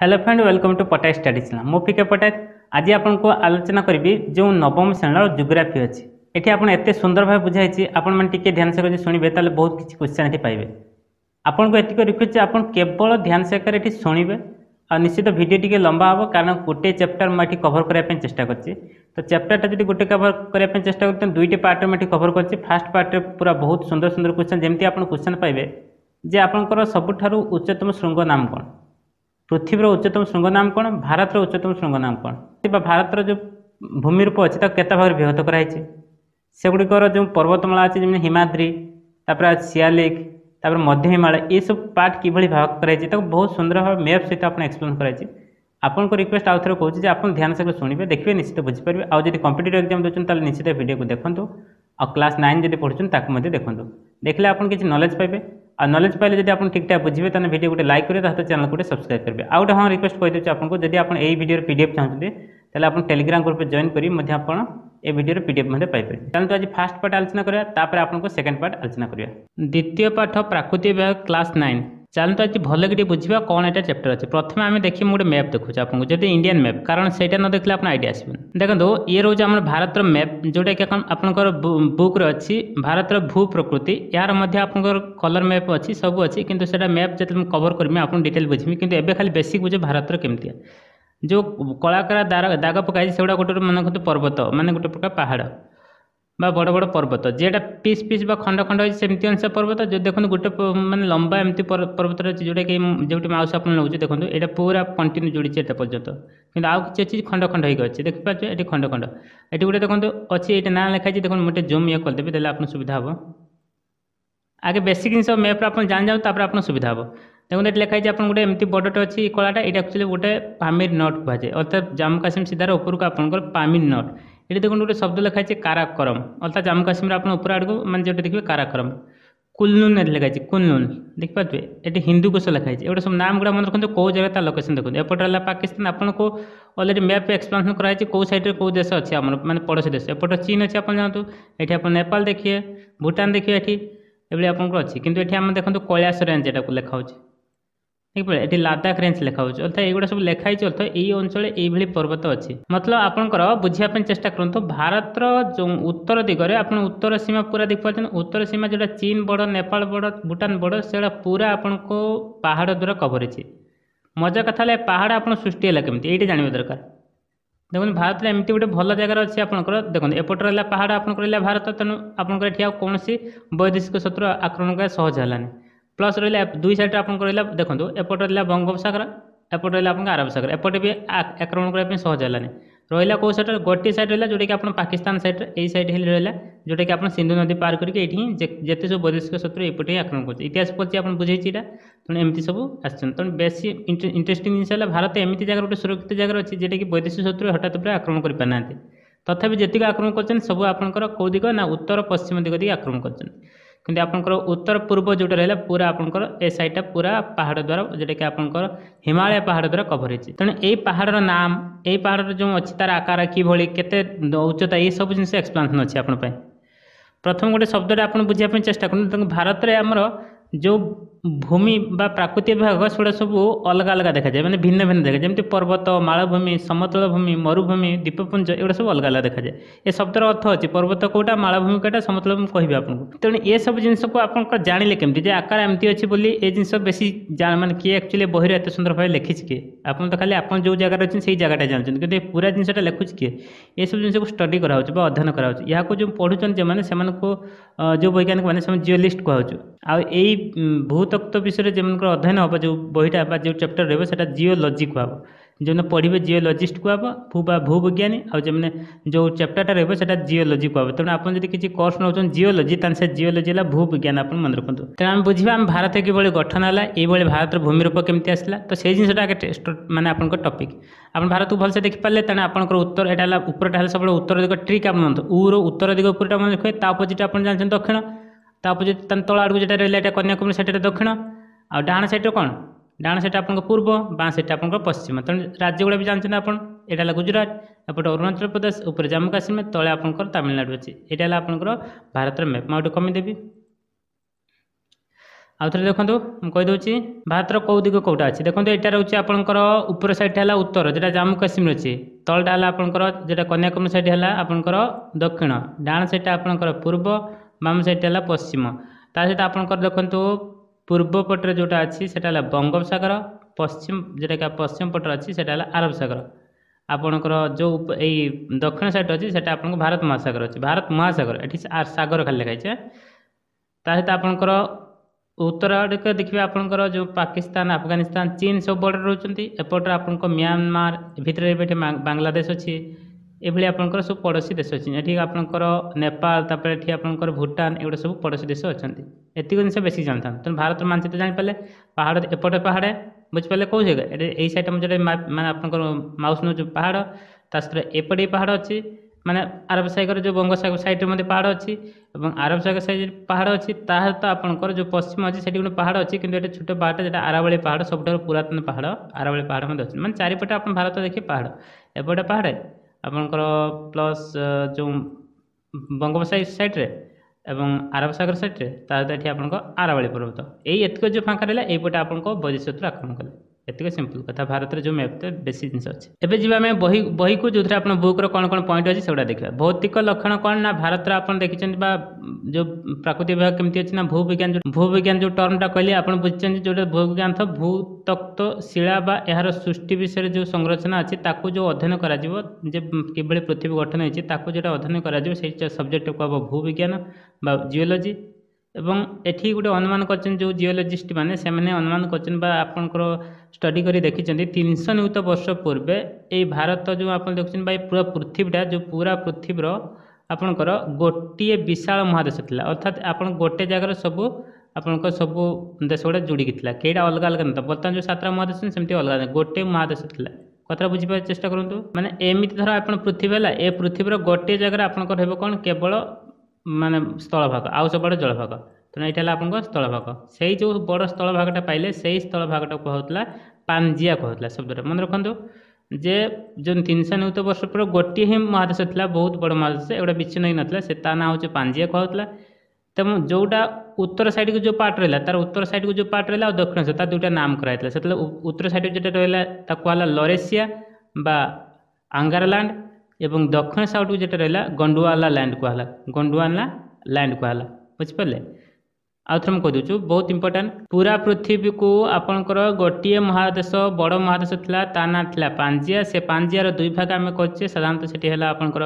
hello friend welcome to পটাই study ছিলাম ମୁଁ ପିକେ ପଟାୟତ ଆଜି ଆପଣଙ୍କୁ ଆଲୋଚନା କରିବି ଯେଉଁ ନବମ ଶ୍ରେଣୀର ଜୋଗ୍ରାଫି ଅଛି ଏଠି ଆପଣ ଏତେ ସୁନ୍ଦର ଭାବେ ବୁଝାଇଛି ଆପଣମାନେ ଟିକିଏ ଧ୍ୟାନ ସେ ଯଦି ଶୁଣିବେ ତାହେଲେ ବହୁତ କିଛି କ୍ୱେଶ୍ଚନ୍ ଏଠି ପାଇବେ ଆପଣଙ୍କୁ ଏତିକି ରିକ୍ୱେଷ୍ଟ ଯେ ଆପଣ କେବଳ ଧ୍ୟାନ ସହକାରେ ଏଠି ଶୁଣିବେ ଆଉ ନିଶ୍ଚିତ ଭିଡ଼ିଓ ଟିକିଏ ଲମ୍ବା ହେବ କାରଣ ଗୋଟିଏ ଚାପ୍ଟର ମୁଁ ଏଠି କଭର କରିବା ପାଇଁ ଚେଷ୍ଟା କରିଛି ତ ଚାପ୍ଟରଟା ଯଦି ଗୋଟେ କଭର କରିବା ପାଇଁ ଚେଷ୍ଟା କରୁଛନ୍ତି ଦୁଇଟି ପାର୍ଟରେ ମୁଁ ଏଠି କଭର କରିଛି ଫାର୍ଷ୍ଟ ପାର୍ଟରେ ପୁରା ବହୁତ ସୁନ୍ଦର ସୁନ୍ଦର କ୍ୱେଶ୍ଚନ୍ ଯେମିତି ଆପଣ କ୍ୱେଶ୍ଚନ୍ ପାଇବେ ଯେ ଆପଣଙ୍କର ସବୁଠାରୁ ଉଚ୍ଚତମ ଶୃଙ୍ଗ ନାମ କ'ଣ পৃথিবীর উচ্চতম শৃঙ্গ নাম কোণ ভারতর উচ্চতম শৃঙ্গ নাম কোণ বা ভারতর যে ভূমিরূপ অছে তাকে কেতে ভাগে বিভক্ত করা হয়েছে সেগুলিকর যে পর্বতমালা আছে যেমন হিমাদ্রি তারপরে আছে সিয়ালিক তারপরে মধ্য হিমালয় এইসব পার্ট কিভাবে ভাগ করা হয়েছে তাকে বহু সুন্দর ভাবে ম্যাপ সহ আপনার এক্সপ্লেন করা হয়েছে আপনার রিকোয়েস্ট আউ থরে কুচি যে আপনার ধ্যান সহ শুনবে দেখবে নিশ্চিত বুঝিপারে আউ যদি কম্পিটিটিভ এক্সাম দেছেন তাহলে নিশ্চিত ভিডিওকে দেখুন और क्लास नाइन जब पढ़ुंत देखो देखे आप नलेज पाए और नलेज पाइले जब आप ठीक ठाक बुझे तो भिड गोटे लाइक करेंगे तो चैनल गोटे सब्सक्राइब करेंगे आउ गए हाँ रिक्वेस्ट कर देखिए आपको यही भिडियो पीडफ चाहते तेल आप टेलीग्राम ग्रुप जॉन करें भिडियोर पीडफ मैं पाइप चलते आज फास्ट पार्ट आलोचना करवा आपको सेकेंड पार्ट आलोचना करवा द्वितीय पाठ प्राकृतिक विभाग क्लास नाइन ଚାଲନ୍ତୁ ଆଜି ଭଲକି ଟିକେ ବୁଝିବା କ'ଣ ଏଇଟା ଚାପ୍ଟର ଅଛି ପ୍ରଥମେ ଆମେ ଦେଖିବା ମୁଁ ଗୋଟେ ମ୍ୟାପ୍ ଦେଖୁଛି ଆପଣଙ୍କୁ ଯଦି ଇଣ୍ଡିଆନ୍ ମ୍ୟାପ୍ କାରଣ ସେଇଟା ନ ଦେଖିଲେ ଆପଣ ଆଇଡ଼ିଆ ଆସିବନି ଦେଖନ୍ତୁ ଇଏ ରହୁଛି ଆମର ଭାରତର ମ୍ୟାପ୍ ଯେଉଁଟାକି ଆପଣଙ୍କର ବୁକ୍ରେ ଅଛି ଭାରତର ଭୂ ପ୍ରକୃତି ଏହାର ମଧ୍ୟ ଆପଣଙ୍କର କଲର୍ ମ୍ୟାପ୍ ଅଛି ସବୁ ଅଛି କିନ୍ତୁ ସେଇଟା ମ୍ୟାପ୍ ଯେତେବେଳେ ମୁଁ କଭର୍ କରିବି ଆପଣ ଡିଟେଲ୍ ବୁଝିବି କିନ୍ତୁ ଏବେ ଖାଲି ବେସିକ୍ ବୁଝେ ଭାରତର କେମିତିଆ ଯେଉଁ କଳାକାର ଦାଗ ପକାଇଛି ସେଗୁଡ଼ା ଗୋଟେ ମାନେ ଗୋଟେ ପର୍ବତ ମାନେ ଗୋଟେ ପ୍ରକାର ପାହାଡ଼ বা বড় বড় পর্বত যেটা পিস পিস বা খণ্ড খণ্ড হয়েছে সেমতি অংশ পর্বত যদি দেখুন গোটে মানে লম্বা এমতি পর্বত রয়েছে যেটা কি যেটি মাউস আপনার নেউছে দেখুন এটা পুরা কন্টিনিউ জুড়েছে এটা পর্যন্ত কিন্তু আউ কিছু অছি খণ্ড খণ্ড হয়ে গেছে দেখতে পাচ্ছ এটি খণ্ড খণ্ড এটি গোটে দেখুন অছি এটা না লেখা আছে দেখুন মোটে জুম ইয়ে করেদেবি তাহলে আপনার সুবিধা হব আগে বেসিক জিনিস ম্যাপ্রে আপনার জানি যাও তারপরে আপনার সুবিধা হব দেখুন এটি লেখা আছে আপনার গোটে এমতি বর্ডরটা অছি কলাটা এটা একচুয়ালি গোটে পামির নট কুহাযায় অর্থাৎ জম্মু কাশ্মীর সিধার উপরক আপনার পামির নট এটি দেখুন গোটে শব্দ লেখা হয়েছে কারাক্রম অর্থাৎ জম্মু কাশ্মীর আপনার উপর আড়ক মানে যেটা দেখবে কারাক্রম কুলনুন এটি লেখা হয়েছে কুলনুন দেখিপারে এটি হিন্দু কোষ লেখা হয়েছে এগুলো সব নামগুলো মনে রাখুন কেউ জায়গা তার লোকেসন দেখুন এপটে হল পাকিস্তান আপনার অলরেডি ম্যাপ এক্সপ্লেনেসন করা হয়েছে কেউ সাইডে কেউ দেশ অছে আমার মানে পড়োশী দেশ এপটে চীন অছে আপনার জানতু এটি আপনার নেপাল দেখিয়ে ভুটান দেখিয়ে এটি এভাবে আপনার অছে কিন্তু এটি আমার দেখুন কৈলাস রেঞ্জ এটাকে লেখা হচ্ছে ଏଇଭଳି ଏଠି ଲାଦାଖ ରେଞ୍ଜ ଲେଖା ହେଉଛି ଅର୍ଥାତ୍ ଏଇଗୁଡ଼ା ସବୁ ଲେଖା ହେଇଛି ଅର୍ଥାତ୍ ଏଇ ଅଞ୍ଚଳରେ ଏଇଭଳି ପର୍ବତ ଅଛି ମତଲବ ଆପଣଙ୍କର ବୁଝିବା ପାଇଁ ଚେଷ୍ଟା କରନ୍ତୁ ଭାରତର ଯେଉଁ ଉତ୍ତର ଦିଗରେ ଆପଣ ଉତ୍ତର ସୀମା ପୁରା ଦେଖିପାରୁଛନ୍ତି ଉତ୍ତର ସୀମା ଯେଉଁଟା ଚୀନ border Nepal border Bhutan border ସେଇଟା ପୁରା ଆପଣଙ୍କୁ ପାହାଡ଼ ଦ୍ୱାରା କଭର ହେଇଛି ମଜା କଥା ହେଲେ ପାହାଡ଼ ଆପଣ ସୃଷ୍ଟି ହେଲା କେମିତି ଏଇଟା ଜାଣିବା ଦରକାର ଦେଖନ୍ତୁ ଭାରତରେ ଏମିତି ଗୋଟେ ଭଲ ଜାଗାରେ ଅଛି ଆପଣଙ୍କର ଦେଖନ୍ତୁ ଏପଟେ ରହିଲା ପାହାଡ଼ ଆପଣଙ୍କର ରହିଲା ଭାରତ ତେଣୁ ଆପଣଙ୍କର ଏଠି ଆଉ କୌଣସି ବୈଦେଶିକ ଶତ୍ରୁ ଆକ୍ରମଣ କରିବା ସହଜ ହେଲାନି ପ୍ଲସ୍ ରହିଲା ଦୁଇ ସାଇଡ଼୍ରେ ଆପଣଙ୍କର ରହିଲା ଦେଖନ୍ତୁ ଏପଟେ ରହିଲା ବଙ୍ଗୋପସାଗର ଏପଟେ ରହିଲା ଆପଣଙ୍କ ଆରବ ସାଗର ଏପଟେ ବି ଆକ୍ରମଣ କରିବା ପାଇଁ ସହଜ ହେଲାନି ରହିଲା କେଉଁ ସାଇଡ଼୍ରେ ଗୋଟିଏ ସାଇଡ଼୍ ରହିଲା ଯେଉଁଟାକି ଆପଣ ପାକିସ୍ତାନ ସାଇଡ଼୍ରେ ଏଇ ସାଇଡ଼୍ ହେଲେ ରହିଲା ଯେଉଁଟାକି ଆପଣ ସିନ୍ଧୁ ନଦୀ ପାର କରିକି ଏଇଠି ହିଁ ଯେତେ ସବୁ ବୈଦେଶିକ ଶତ୍ରୁ ଏପଟେ ହିଁ ଆକ୍ରମଣ କରୁଛି ଇତିହାସ ପଡ଼ିଛି ଆପଣ ବୁଝେଇଛି ଏଇଟା ତେଣୁ ଏମିତି ସବୁ ଆସିଛନ୍ତି ତେଣୁ ବେଶୀ ଇଣ୍ଟରେଷ୍ଟିଂ ଜିନିଷ ହେଲା ଭାରତ ଏମିତି ଜାଗାରେ ଗୋଟେ ସୁରକ୍ଷିତ ଜାଗାରେ ଅଛି ଯେଉଁଟାକି ବୈଦେଶିକ ଶତ୍ରୁ ହଠାତ୍ ଉପରେ ଆକ୍ରମଣ କରିପାରୁନାହାନ୍ତି ତଥାପି ଯେତିକି ଆକ୍ରମଣ କରୁଛନ୍ତି ସବୁ ଆପଣଙ୍କର କେଉଁ ଦିଗ ନା ଉତ୍ତର ପଶ୍ଚିମ ଦିଗ ଦିଗେ ଆକ୍ରମଣ କରୁଛନ୍ତି କିନ୍ତୁ ଆପଣଙ୍କର ଉତ୍ତର ପୂର୍ବ ଯେଉଁଟା ରହିଲା ପୁରା ଆପଣଙ୍କର ଏ ସାଇଡ଼୍ଟା ପୁରା ପାହାଡ଼ ଦ୍ୱାରା ଯେଉଁଟାକି ଆପଣଙ୍କର ହିମାଳୟ ପାହାଡ଼ ଦ୍ୱାରା କଭର ହେଇଛି ତେଣୁ ଏଇ ପାହାଡ଼ର ନାମ ଏଇ ପାହାଡ଼ର ଯେଉଁ ଅଛି ତା'ର ଆକାର କିଭଳି କେତେ ଉଚ୍ଚତା ଏସବୁ ଜିନିଷ ଏକ୍ସପ୍ଲାନେସନ୍ ଅଛି ଆପଣଙ୍କ ପାଇଁ ପ୍ରଥମ ଗୋଟେ ଶବ୍ଦଟା ଆପଣ ବୁଝିବା ପାଇଁ ଚେଷ୍ଟା କରନ୍ତୁ ତେଣୁ ଭାରତରେ ଆମର ଯେଉଁ ভূমি বা প্রাকৃতিক বিভাগ সেগুলো সব অলগা অলগা দেখা যায় মানে ভিন্ন ভিন্ন দেখা যায় যেমন পর্বত মালভূমি সমতল ভূমি মরুভূমি দ্বীপপুঞ্জ এগুলো সব অলগা অলগা দেখা যায় এ শব্দর অর্থ হচ্ছে পর্বত কোটা মালভূমি কোটা সমতল ভূমি কহবে আপনার তেমনি এসব জিনিসক আপনার জাঁলে কেমি যে আকার এমতি অছে বলে এই জিনিস বেশি মানে কি একচুয়ালি বহির এত সুন্দরভাবে ভাবে লেখিছে কি আপনার তো খালি আপনার যে জায়গায় অনেক সেই জায়গাটা জানছেন কিন্তু এই পুরা জিনিসটা লেখুছে কি এসব জিনিসক স্টডি করা হচ্ছে বা অধ্যয়ন করা হচ্ছে ইয়াকে যে পড়ুছেন যে সে যে বৈজ্ঞানিক মানে সে জিওলিস্ট কুহাচ্ছে আই ভূত ভৌতত্ব বিষয়ে যেমনଙ୍କର ଅଧ୍ୟୟନ ହେବ ଯେଉଁ ବହିଟା ବା ଯେଉଁ ଚାପ୍ଟର ରହିବ ସେଇଟା ଜିଓଲୋଜି କୁହାହେବ ଯେଉଁମାନେ ପଢ଼ିବେ ଜିଓଲୋଜିଷ୍ଟ କୁହାହେବ ଭୂ ବା ଭୂବିଜ୍ଞାନୀ ଆଉ ଯେଉଁମାନେ ଯେଉଁ ଚାପ୍ଟରଟା ରହିବ ସେଇଟା ଜିଓଲୋଜି କୁହାହେବ ତେଣୁ ଆପଣ ଯଦି କିଛି କୋର୍ସ ନେଉଛନ୍ତି ଜିଓଲୋଜି ତାହେଲେ ସେ ଜିଓଲୋଜି ହେଲା ଭୂବିଜ୍ଞାନ ଆପଣ ମନେ ରଖନ୍ତୁ ତେଣୁ ଆମେ ବୁଝିବା ଆମ ଭାରତ କିଭଳି ଗଠନ ହେଲା ଏଇଭଳି ଭାରତର ଭୂମିରୂପ କେମିତି ଆସିଲା ତ ସେଇ ଜିନିଷଟା ଆଗେ ମାନେ ଆପଣଙ୍କ ଟପିକ୍ ଆପଣ ଭାରତକୁ ଭଲସେ ଦେଖିପାରିଲେ ତେଣୁ ଆପଣଙ୍କର ଉତ୍ତର ଏଇଟା ହେଲା ଉପରଟା ହେଲା ସବୁବେଳେ ଉତ୍ତର ଦିଗ ଟ୍ରିକ୍ ଆପଣ ମନନ୍ତୁ ଉର ଉତ୍ତର ଦିଗ ଉପରଟା ମନେ ରଖିବେ ତା ଅପୋଜିଟ୍ ଆପଣ ଜାଣିଛନ୍ତି ଦକ୍ଷିଣ ତା ଅପୋଜିଟ୍ ତା ତଳ ଆଡ଼କୁ ଯେଉଁଟା ରହିଲା ଏଇଟା କନ୍ୟାକୁମାରୀ ସେଠାରେ ଦକ୍ଷିଣ ଆଉ ଡାହାଣ ସାଇଡ଼୍ରେ କ'ଣ ଡାହାଣ ସାଇଡ଼୍ଟା ଆପଣଙ୍କ ପୂର୍ବ ବାଁ ସାଇଡ଼୍ଟା ଆପଣଙ୍କର ପଶ୍ଚିମ ତେଣୁ ରାଜ୍ୟଗୁଡ଼ା ବି ଜାଣିଛନ୍ତି ଆପଣ ଏଇଟା ହେଲା ଗୁଜୁରାଟ ଏପଟେ ଅରୁଣାଚଳ ପ୍ରଦେଶ ଉପରେ ଜାମ୍ମୁ କାଶ୍ମୀର ତଳେ ଆପଣଙ୍କର ତାମିଲନାଡ଼ୁ ଅଛି ଏଇଟା ହେଲା ଆପଣଙ୍କର ଭାରତର ମ୍ୟାପ୍ ମୁଁ ଆଉ ଟିକେ କମିଦେବି ଆଉ ଥରେ ଦେଖନ୍ତୁ ମୁଁ କହିଦେଉଛି ଭାରତର କେଉଁ ଦିଗ କେଉଁଟା ଅଛି ଦେଖନ୍ତୁ ଏଇଟା ରହୁଛି ଆପଣଙ୍କର ଉପର ସାଇଡ଼୍ଟା ହେଲା ଉତ୍ତର ଯେଉଁଟା ଜାମ୍ମୁ କାଶ୍ମୀର ଅଛି ତଳଟା ହେଲା ଆପଣଙ୍କର ଯେଉଁଟା କନ୍ୟାକୁମାରୀ ସାଇଡ଼୍ ହେଲା ଆପଣଙ୍କର ଦକ୍ଷିଣ ଡାହାଣ ସାଇଡ଼୍ଟା ଆପଣଙ୍କର ପୂର୍ବ ବାମ ସାଇଡ଼୍ଟା ହେଲା ପଶ୍ଚିମ ତା ସହିତ ଆପଣଙ୍କର ଦେଖନ୍ତୁ ପୂର୍ବ ପଟରେ ଯେଉଁଟା ଅଛି ସେଇଟା ହେଲା ବଙ୍ଗୋପସାଗର ପଶ୍ଚିମ ଯେଉଁଟାକି ପଶ୍ଚିମ ପଟରେ ଅଛି ସେଇଟା ହେଲା ଆରବ ସାଗର ଆପଣଙ୍କର ଯେଉଁ ଏଇ ଦକ୍ଷିଣ ସାଇଡ଼୍ ଅଛି ସେଇଟା ଆପଣଙ୍କ ଭାରତ ମହାସାଗର ଅଛି ଭାରତ ମହାସାଗର ଏଠି ସାଗର ଖାଲି ଲେଖାଇଛେ ତା ସହିତ ଆପଣଙ୍କର ଉତ୍ତର ଆଡ଼କୁ ଦେଖିବେ ଆପଣଙ୍କର ଯେଉଁ ପାକିସ୍ତାନ ଆଫଗାନିସ୍ତାନ ଚୀନ ସବୁ ବର୍ଡ଼ର ରହୁଛନ୍ତି ଏପଟରେ ଆପଣଙ୍କ ମିଆଁମାର ଭିତରେ ଏବେ ଏଠି ବାଂଲାଦେଶ ଅଛି ଏଭଳି ଆପଣଙ୍କର ସବୁ ପଡ଼ୋଶୀ ଦେଶ ଅଛି ଏଠି ଆପଣଙ୍କର ନେପାଳ ତାପରେ ଏଠି ଆପଣଙ୍କର ଭୁଟାନ ଏଗୁଡ଼ା ସବୁ ପଡ଼ୋଶୀ ଦେଶ ଅଛନ୍ତି ଏତିକି ଜିନିଷ ବେଶୀ ଜାଣିଥାନ୍ତୁ ତେଣୁ ଭାରତର ମାନଚିତ୍ର ଜାଣିପାରିଲେ ପାହାଡ଼ ଏପଟେ ପାହାଡ଼ ବୁଝିପାରିଲେ କେଉଁ ଜାଗା ଏଠି ଏଇ ସାଇଡ଼୍ ଆମ ଯେଉଁଟା ମାନେ ଆପଣଙ୍କର ମାଉସ୍ ନେଉଛୁ ପାହାଡ଼ ତା ସହିତ ଏପଟେ ପାହାଡ଼ ଅଛି ମାନେ ଆରବ ସାଗର ଯେଉଁ ବଙ୍ଗୋପସାଗର ସାଇଡ଼୍ରେ ମଧ୍ୟ ପାହାଡ଼ ଅଛି ଏବଂ ଆରବ ସାଗର ସାଇଡ଼୍ ପାହାଡ଼ ଅଛି ତା ସହିତ ଆପଣଙ୍କର ଯେଉଁ ପଶ୍ଚିମ ଅଛି ସେଠି ଗୋଟେ ପାହାଡ଼ ଅଛି କିନ୍ତୁ ଏଠି ଛୋଟ ପାହାଡ଼ ଯେଉଁଟା ଆରାବଳି ପାହାଡ଼ ସବୁଠାରୁ ପୁରାତନ ପାହାଡ଼ ଆରାବଳି ପାହାଡ଼ ମଧ୍ୟ ଅଛି ମାନେ ଚାରିପଟେ ଆପଣ ଭାରତ ଦେଖି ପାହାଡ଼ ଏପଟେ ପାହାଡ଼ ଆପଣଙ୍କର ପ୍ଲସ୍ ଯେଉଁ ବଙ୍ଗୋପସାଗର ସାଇଡ଼୍ରେ ଏବଂ ଆରବ ସାଗର ସାଇଡ଼୍ରେ ତା' ସହିତ ଏଠି ଆପଣଙ୍କ ଆରାବଳି ପର୍ବତ ଏଇ ଏତିକ ଯେଉଁ ଫାଙ୍କା ରହିଲା ଏଇପଟେ ଆପଣଙ୍କ ବୈଦେଶିକ ଶତ୍ରୁ ଆକ୍ରମଣ କଲେ ଏତିକ ସିମ୍ପଲ୍ କଥା ଭାରତର ଯେଉଁ ମ୍ୟାପ୍ ବେଶୀ ଜିନିଷ ଅଛି ଏବେ ଯିବା ଆମେ ବହି ବହିକୁ ଯେଉଁଥିରେ ଆପଣ ବୁକ୍ର କ'ଣ କ'ଣ ପଏଣ୍ଟ ଅଛି ସେଗୁଡ଼ା ଦେଖିବା ଭୌତିକ ଲକ୍ଷଣ କ'ଣ ନା ଭାରତର ଆପଣ ଦେଖିଛନ୍ତି ବା ଯେଉଁ ପ୍ରାକୃତିକ ବିଭାଗ କେମିତି ଅଛି ନା ଭୂବିଜ୍ଞାନ ଯେଉଁ ଭୂବିଜ୍ଞାନ ଯେଉଁ ଟର୍ମଟା କହିଲେ ଆପଣ ବୁଝିଛନ୍ତି ଯେଉଁଟା ଭୂବିଜ୍ଞାନ ତ ଭୂତତ୍ତ୍ୱ ଶିଳା ବା ଏହାର ସୃଷ୍ଟି ବିଷୟରେ ଯେଉଁ ସଂରଚନା ଅଛି ତାକୁ ଯେଉଁ ଅଧ୍ୟୟନ କରାଯିବ ଯେ କିଭଳି ପୃଥିବୀ ଗଠନ ହେଇଛି ତାକୁ ଯେଉଁଟା ଅଧ୍ୟୟନ କରାଯିବ ସେଇ ସବଜେକ୍ଟକୁ ହେବ ଭୂବିଜ୍ଞାନ ବା ଜିଓଲୋଜି এবং ଏଠି ଗୋଟେ ଅନୁମାନ କରିଛନ୍ତି ଯେଉଁ ଜିଓଲୋଜିଷ୍ଟ ମାନେ ସେମାନେ ଅନୁମାନ କରିଛନ୍ତି ବା ଆପଣଙ୍କର ଷ୍ଟଡ଼ି କରି ଦେଖିଛନ୍ତି ତିନିଶହ ନିୟୁତ ବର୍ଷ ପୂର୍ବେ ଏଇ ଭାରତ ଯେଉଁ ଆପଣ ଦେଖୁଛନ୍ତି ବା ଏଇ ପୁରା ପୃଥିବୀଟା ଯେଉଁ ପୁରା ପୃଥିବୀର ଆପଣଙ୍କର ଗୋଟିଏ ବିଶାଳ ମହାଦେଶ ଥିଲା ଅର୍ଥାତ୍ ଆପଣ ଗୋଟେ ଜାଗାରେ ସବୁ ଆପଣଙ୍କ ସବୁ ଦେଶ ଗୁଡ଼ା ଯୋଡ଼ିକି ଥିଲା କେଇଟା ଅଲଗା ଅଲଗା ନଥିଲା ବର୍ତ୍ତମାନ ଯେଉଁ ସାତଟା ମହାଦେଶ ସେମିତି ଅଲଗା ନାହିଁ ଗୋଟିଏ ମହାଦେଶ ଥିଲା କଥାଟା ବୁଝିବା ଚେଷ୍ଟା କରନ୍ତୁ ମାନେ ଏମିତି ଧର ଆପଣ ପୃଥିବୀ ହେଲା ଏ ପୃଥିବୀର ଗୋଟିଏ ଜାଗାରେ ଆପଣଙ୍କର ହେବ କ'ଣ କେବଳ ମାନେ ସ୍ଥଳଭାଗ ଆଉ ସବୁଆଡ଼େ ଜଳଭାଗ ତେଣୁ ଏଇଟା ହେଲା ଆପଣଙ୍କ ସ୍ଥଳଭାଗ ସେଇ ଯେଉଁ ବଡ଼ ସ୍ଥଳଭାଗଟା ପାଇଲେ ସେଇ ସ୍ଥଳଭାଗଟା କୁହାହେଉଥିଲା ପାଞ୍ଜିଆ କୁହାହେଉଥିଲା ଶବ୍ଦଟା ମନେ ରଖନ୍ତୁ ଯେ ଯେଉଁ ତିନିଶହ ନେଉତ ବର୍ଷ ପରେ ଗୋଟିଏ ହିଁ ମହାଦେଶ ଥିଲା ବହୁତ ବଡ଼ ମହାଦେଶ ଏଗୁଡ଼ା ବିଚ୍ଛିନ୍ନ ହେଇନଥିଲା ସେ ତା ନାଁ ହେଉଛି ପାଞ୍ଜିଆ କୁହାହେଉଥିଲା ତେଣୁ ଯେଉଁଟା ଉତ୍ତର ସାଇଡ଼୍କୁ ଯେଉଁ ପାର୍ଟ ରହିଲା ତା'ର ଉତ୍ତର ସାଇଡ଼୍କୁ ଯେଉଁ ପାର୍ଟ ରହିଲା ଆଉ ଦକ୍ଷିଣ ସାଇଡ଼ ତାର ଦୁଇଟା ନାମ କରାଯାଇଥିଲା ସେତେବେଳେ ଉତ୍ତର ସାଇଡ଼୍କୁ ଯେଉଁଟା ରହିଲା ତାକୁ ହେଲା ଲରେସିଆ ବା ଆଙ୍ଗାରଲାଣ୍ଡ এবং দক্ষিণ ସାଇଡ଼୍କୁ যেটা ରହିଲା ଗଣ୍ଡୁଆଲା ଲ୍ୟାଣ୍ଡ କୁହାଗଲା ଗଣ୍ଡୁଆଲା ଲ୍ୟାଣ୍ଡ କୁହାଗଲା ବୁଝିପାରିଲେ ଆଉ ଥରେ ମୁଁ କହିଦେଉଛୁ ବହୁତ ଇମ୍ପୋର୍ଟାଣ୍ଟ ପୁରା ପୃଥିବୀକୁ ଆପଣଙ୍କର ଗୋଟିଏ ମହାଦେଶ ବଡ଼ ମହାଦେଶ ଥିଲା ତା ନାଁ ଥିଲା ପାଞ୍ଜିଆ ସେ ପାଞ୍ଜିଆର ଦୁଇ ଭାଗ ଆମେ କରିଛେ ସାଧାରଣତଃ ସେଠି ହେଲା ଆପଣଙ୍କର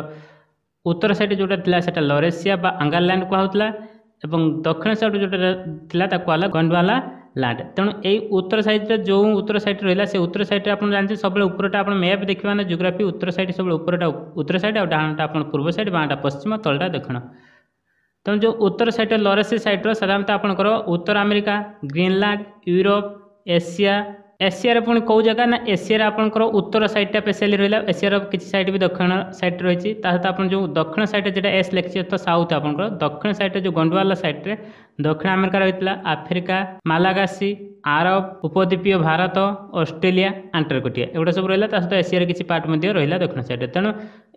ଉତ୍ତର ସାଇଡ଼୍ ଯେଉଁଟା ଥିଲା ସେଟା ଲରେସିଆ ବା ଆଙ୍ଗାରଲ୍ୟାଣ୍ଡ କୁହାହେଉଥିଲା ଏବଂ ଦକ୍ଷିଣ ସାଇଡ଼୍ ଯେଉଁଟା ଥିଲା ତାକୁ ହେଲା ଗଣ୍ଡୱାଲା ଲ୍ୟାଣ୍ଡ ତେଣୁ ଏଇ ଉତ୍ତର ସାଇଡ଼୍ରେ ଯେଉଁ ଉତ୍ତର ସାଇଡ଼୍ ରହିଲା ସେ ଉତ୍ତର ସାଇଡ଼୍ରେ ଆପଣ ଜାଣିଛନ୍ତି ସବୁବେଳେ ଉପରଟା ଆପଣ ମ୍ୟାପ୍ ଦେଖିବା ମାନେ ଜୋଗ୍ରାଫି ଉତ୍ତର ସାଇଡ଼୍ ସବୁବେଳେ ଉପରଟା ଉତ୍ତର ସାଇଡ଼୍ ଆଉ ଡାହାଣଟା ଆପଣ ପୂର୍ବ ସାଇଡ଼୍ ବାଁଟା ପଶ୍ଚିମ ତଳଟା ଦକ୍ଷିଣ ତେଣୁ ଯେଉଁ ଉତ୍ତର ସାଇଡ଼୍ର ଲରେସି ସାଇଡ଼୍ର ସାଧାରଣତଃ ଆପଣଙ୍କର ଉତ୍ତର ଆମେରିକା ଗ୍ରୀନଲ୍ୟାଣ୍ଡ ୟୁରୋପ ଏସିଆ ଏସିଆରେ ପୁଣି କେଉଁ ଜାଗା ନା ଏସିଆରେ ଆପଣଙ୍କର ଉତ୍ତର ସାଇଡ଼୍ଟା ସ୍ପେଶାଲି ରହିଲା ଏସିଆର କିଛି ସାଇଡ଼୍ ବି ଦକ୍ଷିଣ ସାଇଡ଼୍ ରହିଛି ତା ସହିତ ଆପଣ ଯେଉଁ ଦକ୍ଷିଣ ସାଇଡ଼୍ରେ ଯେଉଁଟା ଏସ୍ ଲେଖିଛି ତ ସାଉଥ୍ ଆପଣଙ୍କର ଦକ୍ଷିଣ ସାଇଡ଼୍ରେ ଯେଉଁ ଗଣ୍ଡୱାଲା ସାଇଡ଼୍ରେ ଦକ୍ଷିଣ ଆମେରିକା ରହିଥିଲା ଆଫ୍ରିକା ମାଲାଗାସି ଆରବ ଉପଦ୍ୱୀପୀୟ ଭାରତ ଅଷ୍ଟ୍ରେଲିଆ ଆଣ୍ଟାର୍କଟିକା ଏଗୁଡ଼ା ସବୁ ରହିଲା ତା ସହିତ ଏସିଆର କିଛି ପାର୍ଟ ମଧ୍ୟ ରହିଲା ଦକ୍ଷିଣ ସାଇଡ଼୍ରେ ତେଣୁ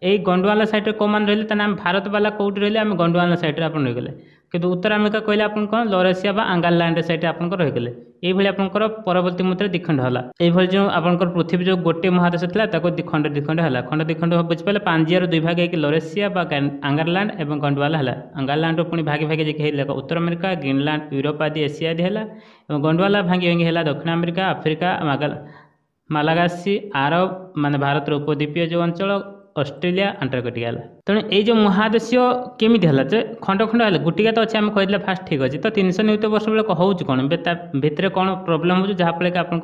ଏଇ ଗଣ୍ଡୱାଲା ସାଇଡ଼୍ରେ କେଉଁମାନେ ରହିଲେ ତାହେଲେ ଆମେ ଭାରତବାଲା କେଉଁଠି ରହିଲେ ଆମେ ଗଣ୍ଡୱାଲା ସାଇଡ଼୍ରେ ଆପଣ ରହିଗଲେ କିନ୍ତୁ ଉତ୍ତର ଆମେରିକା କହିଲେ ଆପଣ କ'ଣ ଲରେସିଆ ବା ଆଙ୍ଗାଲାଣ୍ଡ ସେଇଟା ଆପଣଙ୍କର ରହିଗଲେ ଏଇଭଳି ଆପଣଙ୍କର ପରବର୍ତ୍ତୀ ମୁଦ୍ରା ଦ୍ୱିଖଣ୍ଡ ହେଲା ଏଇଭଳି ଯେଉଁ ଆପଣଙ୍କର ପୃଥିବୀ ଯେଉଁ ଗୋଟିଏ ମହାଦେଶ ଥିଲା ତାକୁ ଦ୍ୱିଖଣ୍ଡ ଦ୍ୱିଖଣ୍ଡ ହେଲା ଖଣ୍ଡ ଦ୍ୱିଖଣ୍ଡ ବୁଝିପାରିଲେ ପାଞ୍ଜିଆରୁ ଦୁଇ ଭାଗ ହେଇକି ଲରେସିଆ ବା ଆଙ୍ଗାରଲାଣ୍ଡ ଏବଂ ଗଣ୍ଡୱାଲା ହେଲା ଆଙ୍ଗାରଲାଣ୍ଡରୁ ପୁଣି ଭାଗି ଭାଗି ଯାଇକି ହେଲା ଉତ୍ତର ଆମେରିକା ଗ୍ରୀନଲାଣ୍ଡ ୟୁରୋପ ଆଦି ଏସିଆ ଆଦି ହେଲା ଏବଂ ଗଣ୍ଡୱାଲା ଭାଙ୍ଗି ଭାଙ୍ଗି ହେଲା ଦକ୍ଷିଣ ଆମେରିକା ଆଫ୍ରିକା ମାଲାଗାସି ଆରବ ମାନେ ଭାରତର ଉପଦ୍ୱୀପୀୟ ଯେଉଁ ଅଞ୍ଚଳ অস্ট্রেলিয়া আন্টার্কটিকা হল তেমন এই যে মহাদেশীয় কেমিতি হল যে খন্ড খন্ড হল গোটিকা তো আছে আমি কে ফার্স্ট ঠিক আছে তো তিনশো নিউত বর্ষ বেড়ে হচ্ছে কোণ ভিতরে কোণ প্রোবলেম হচ্ছে যাফলে কি আপনার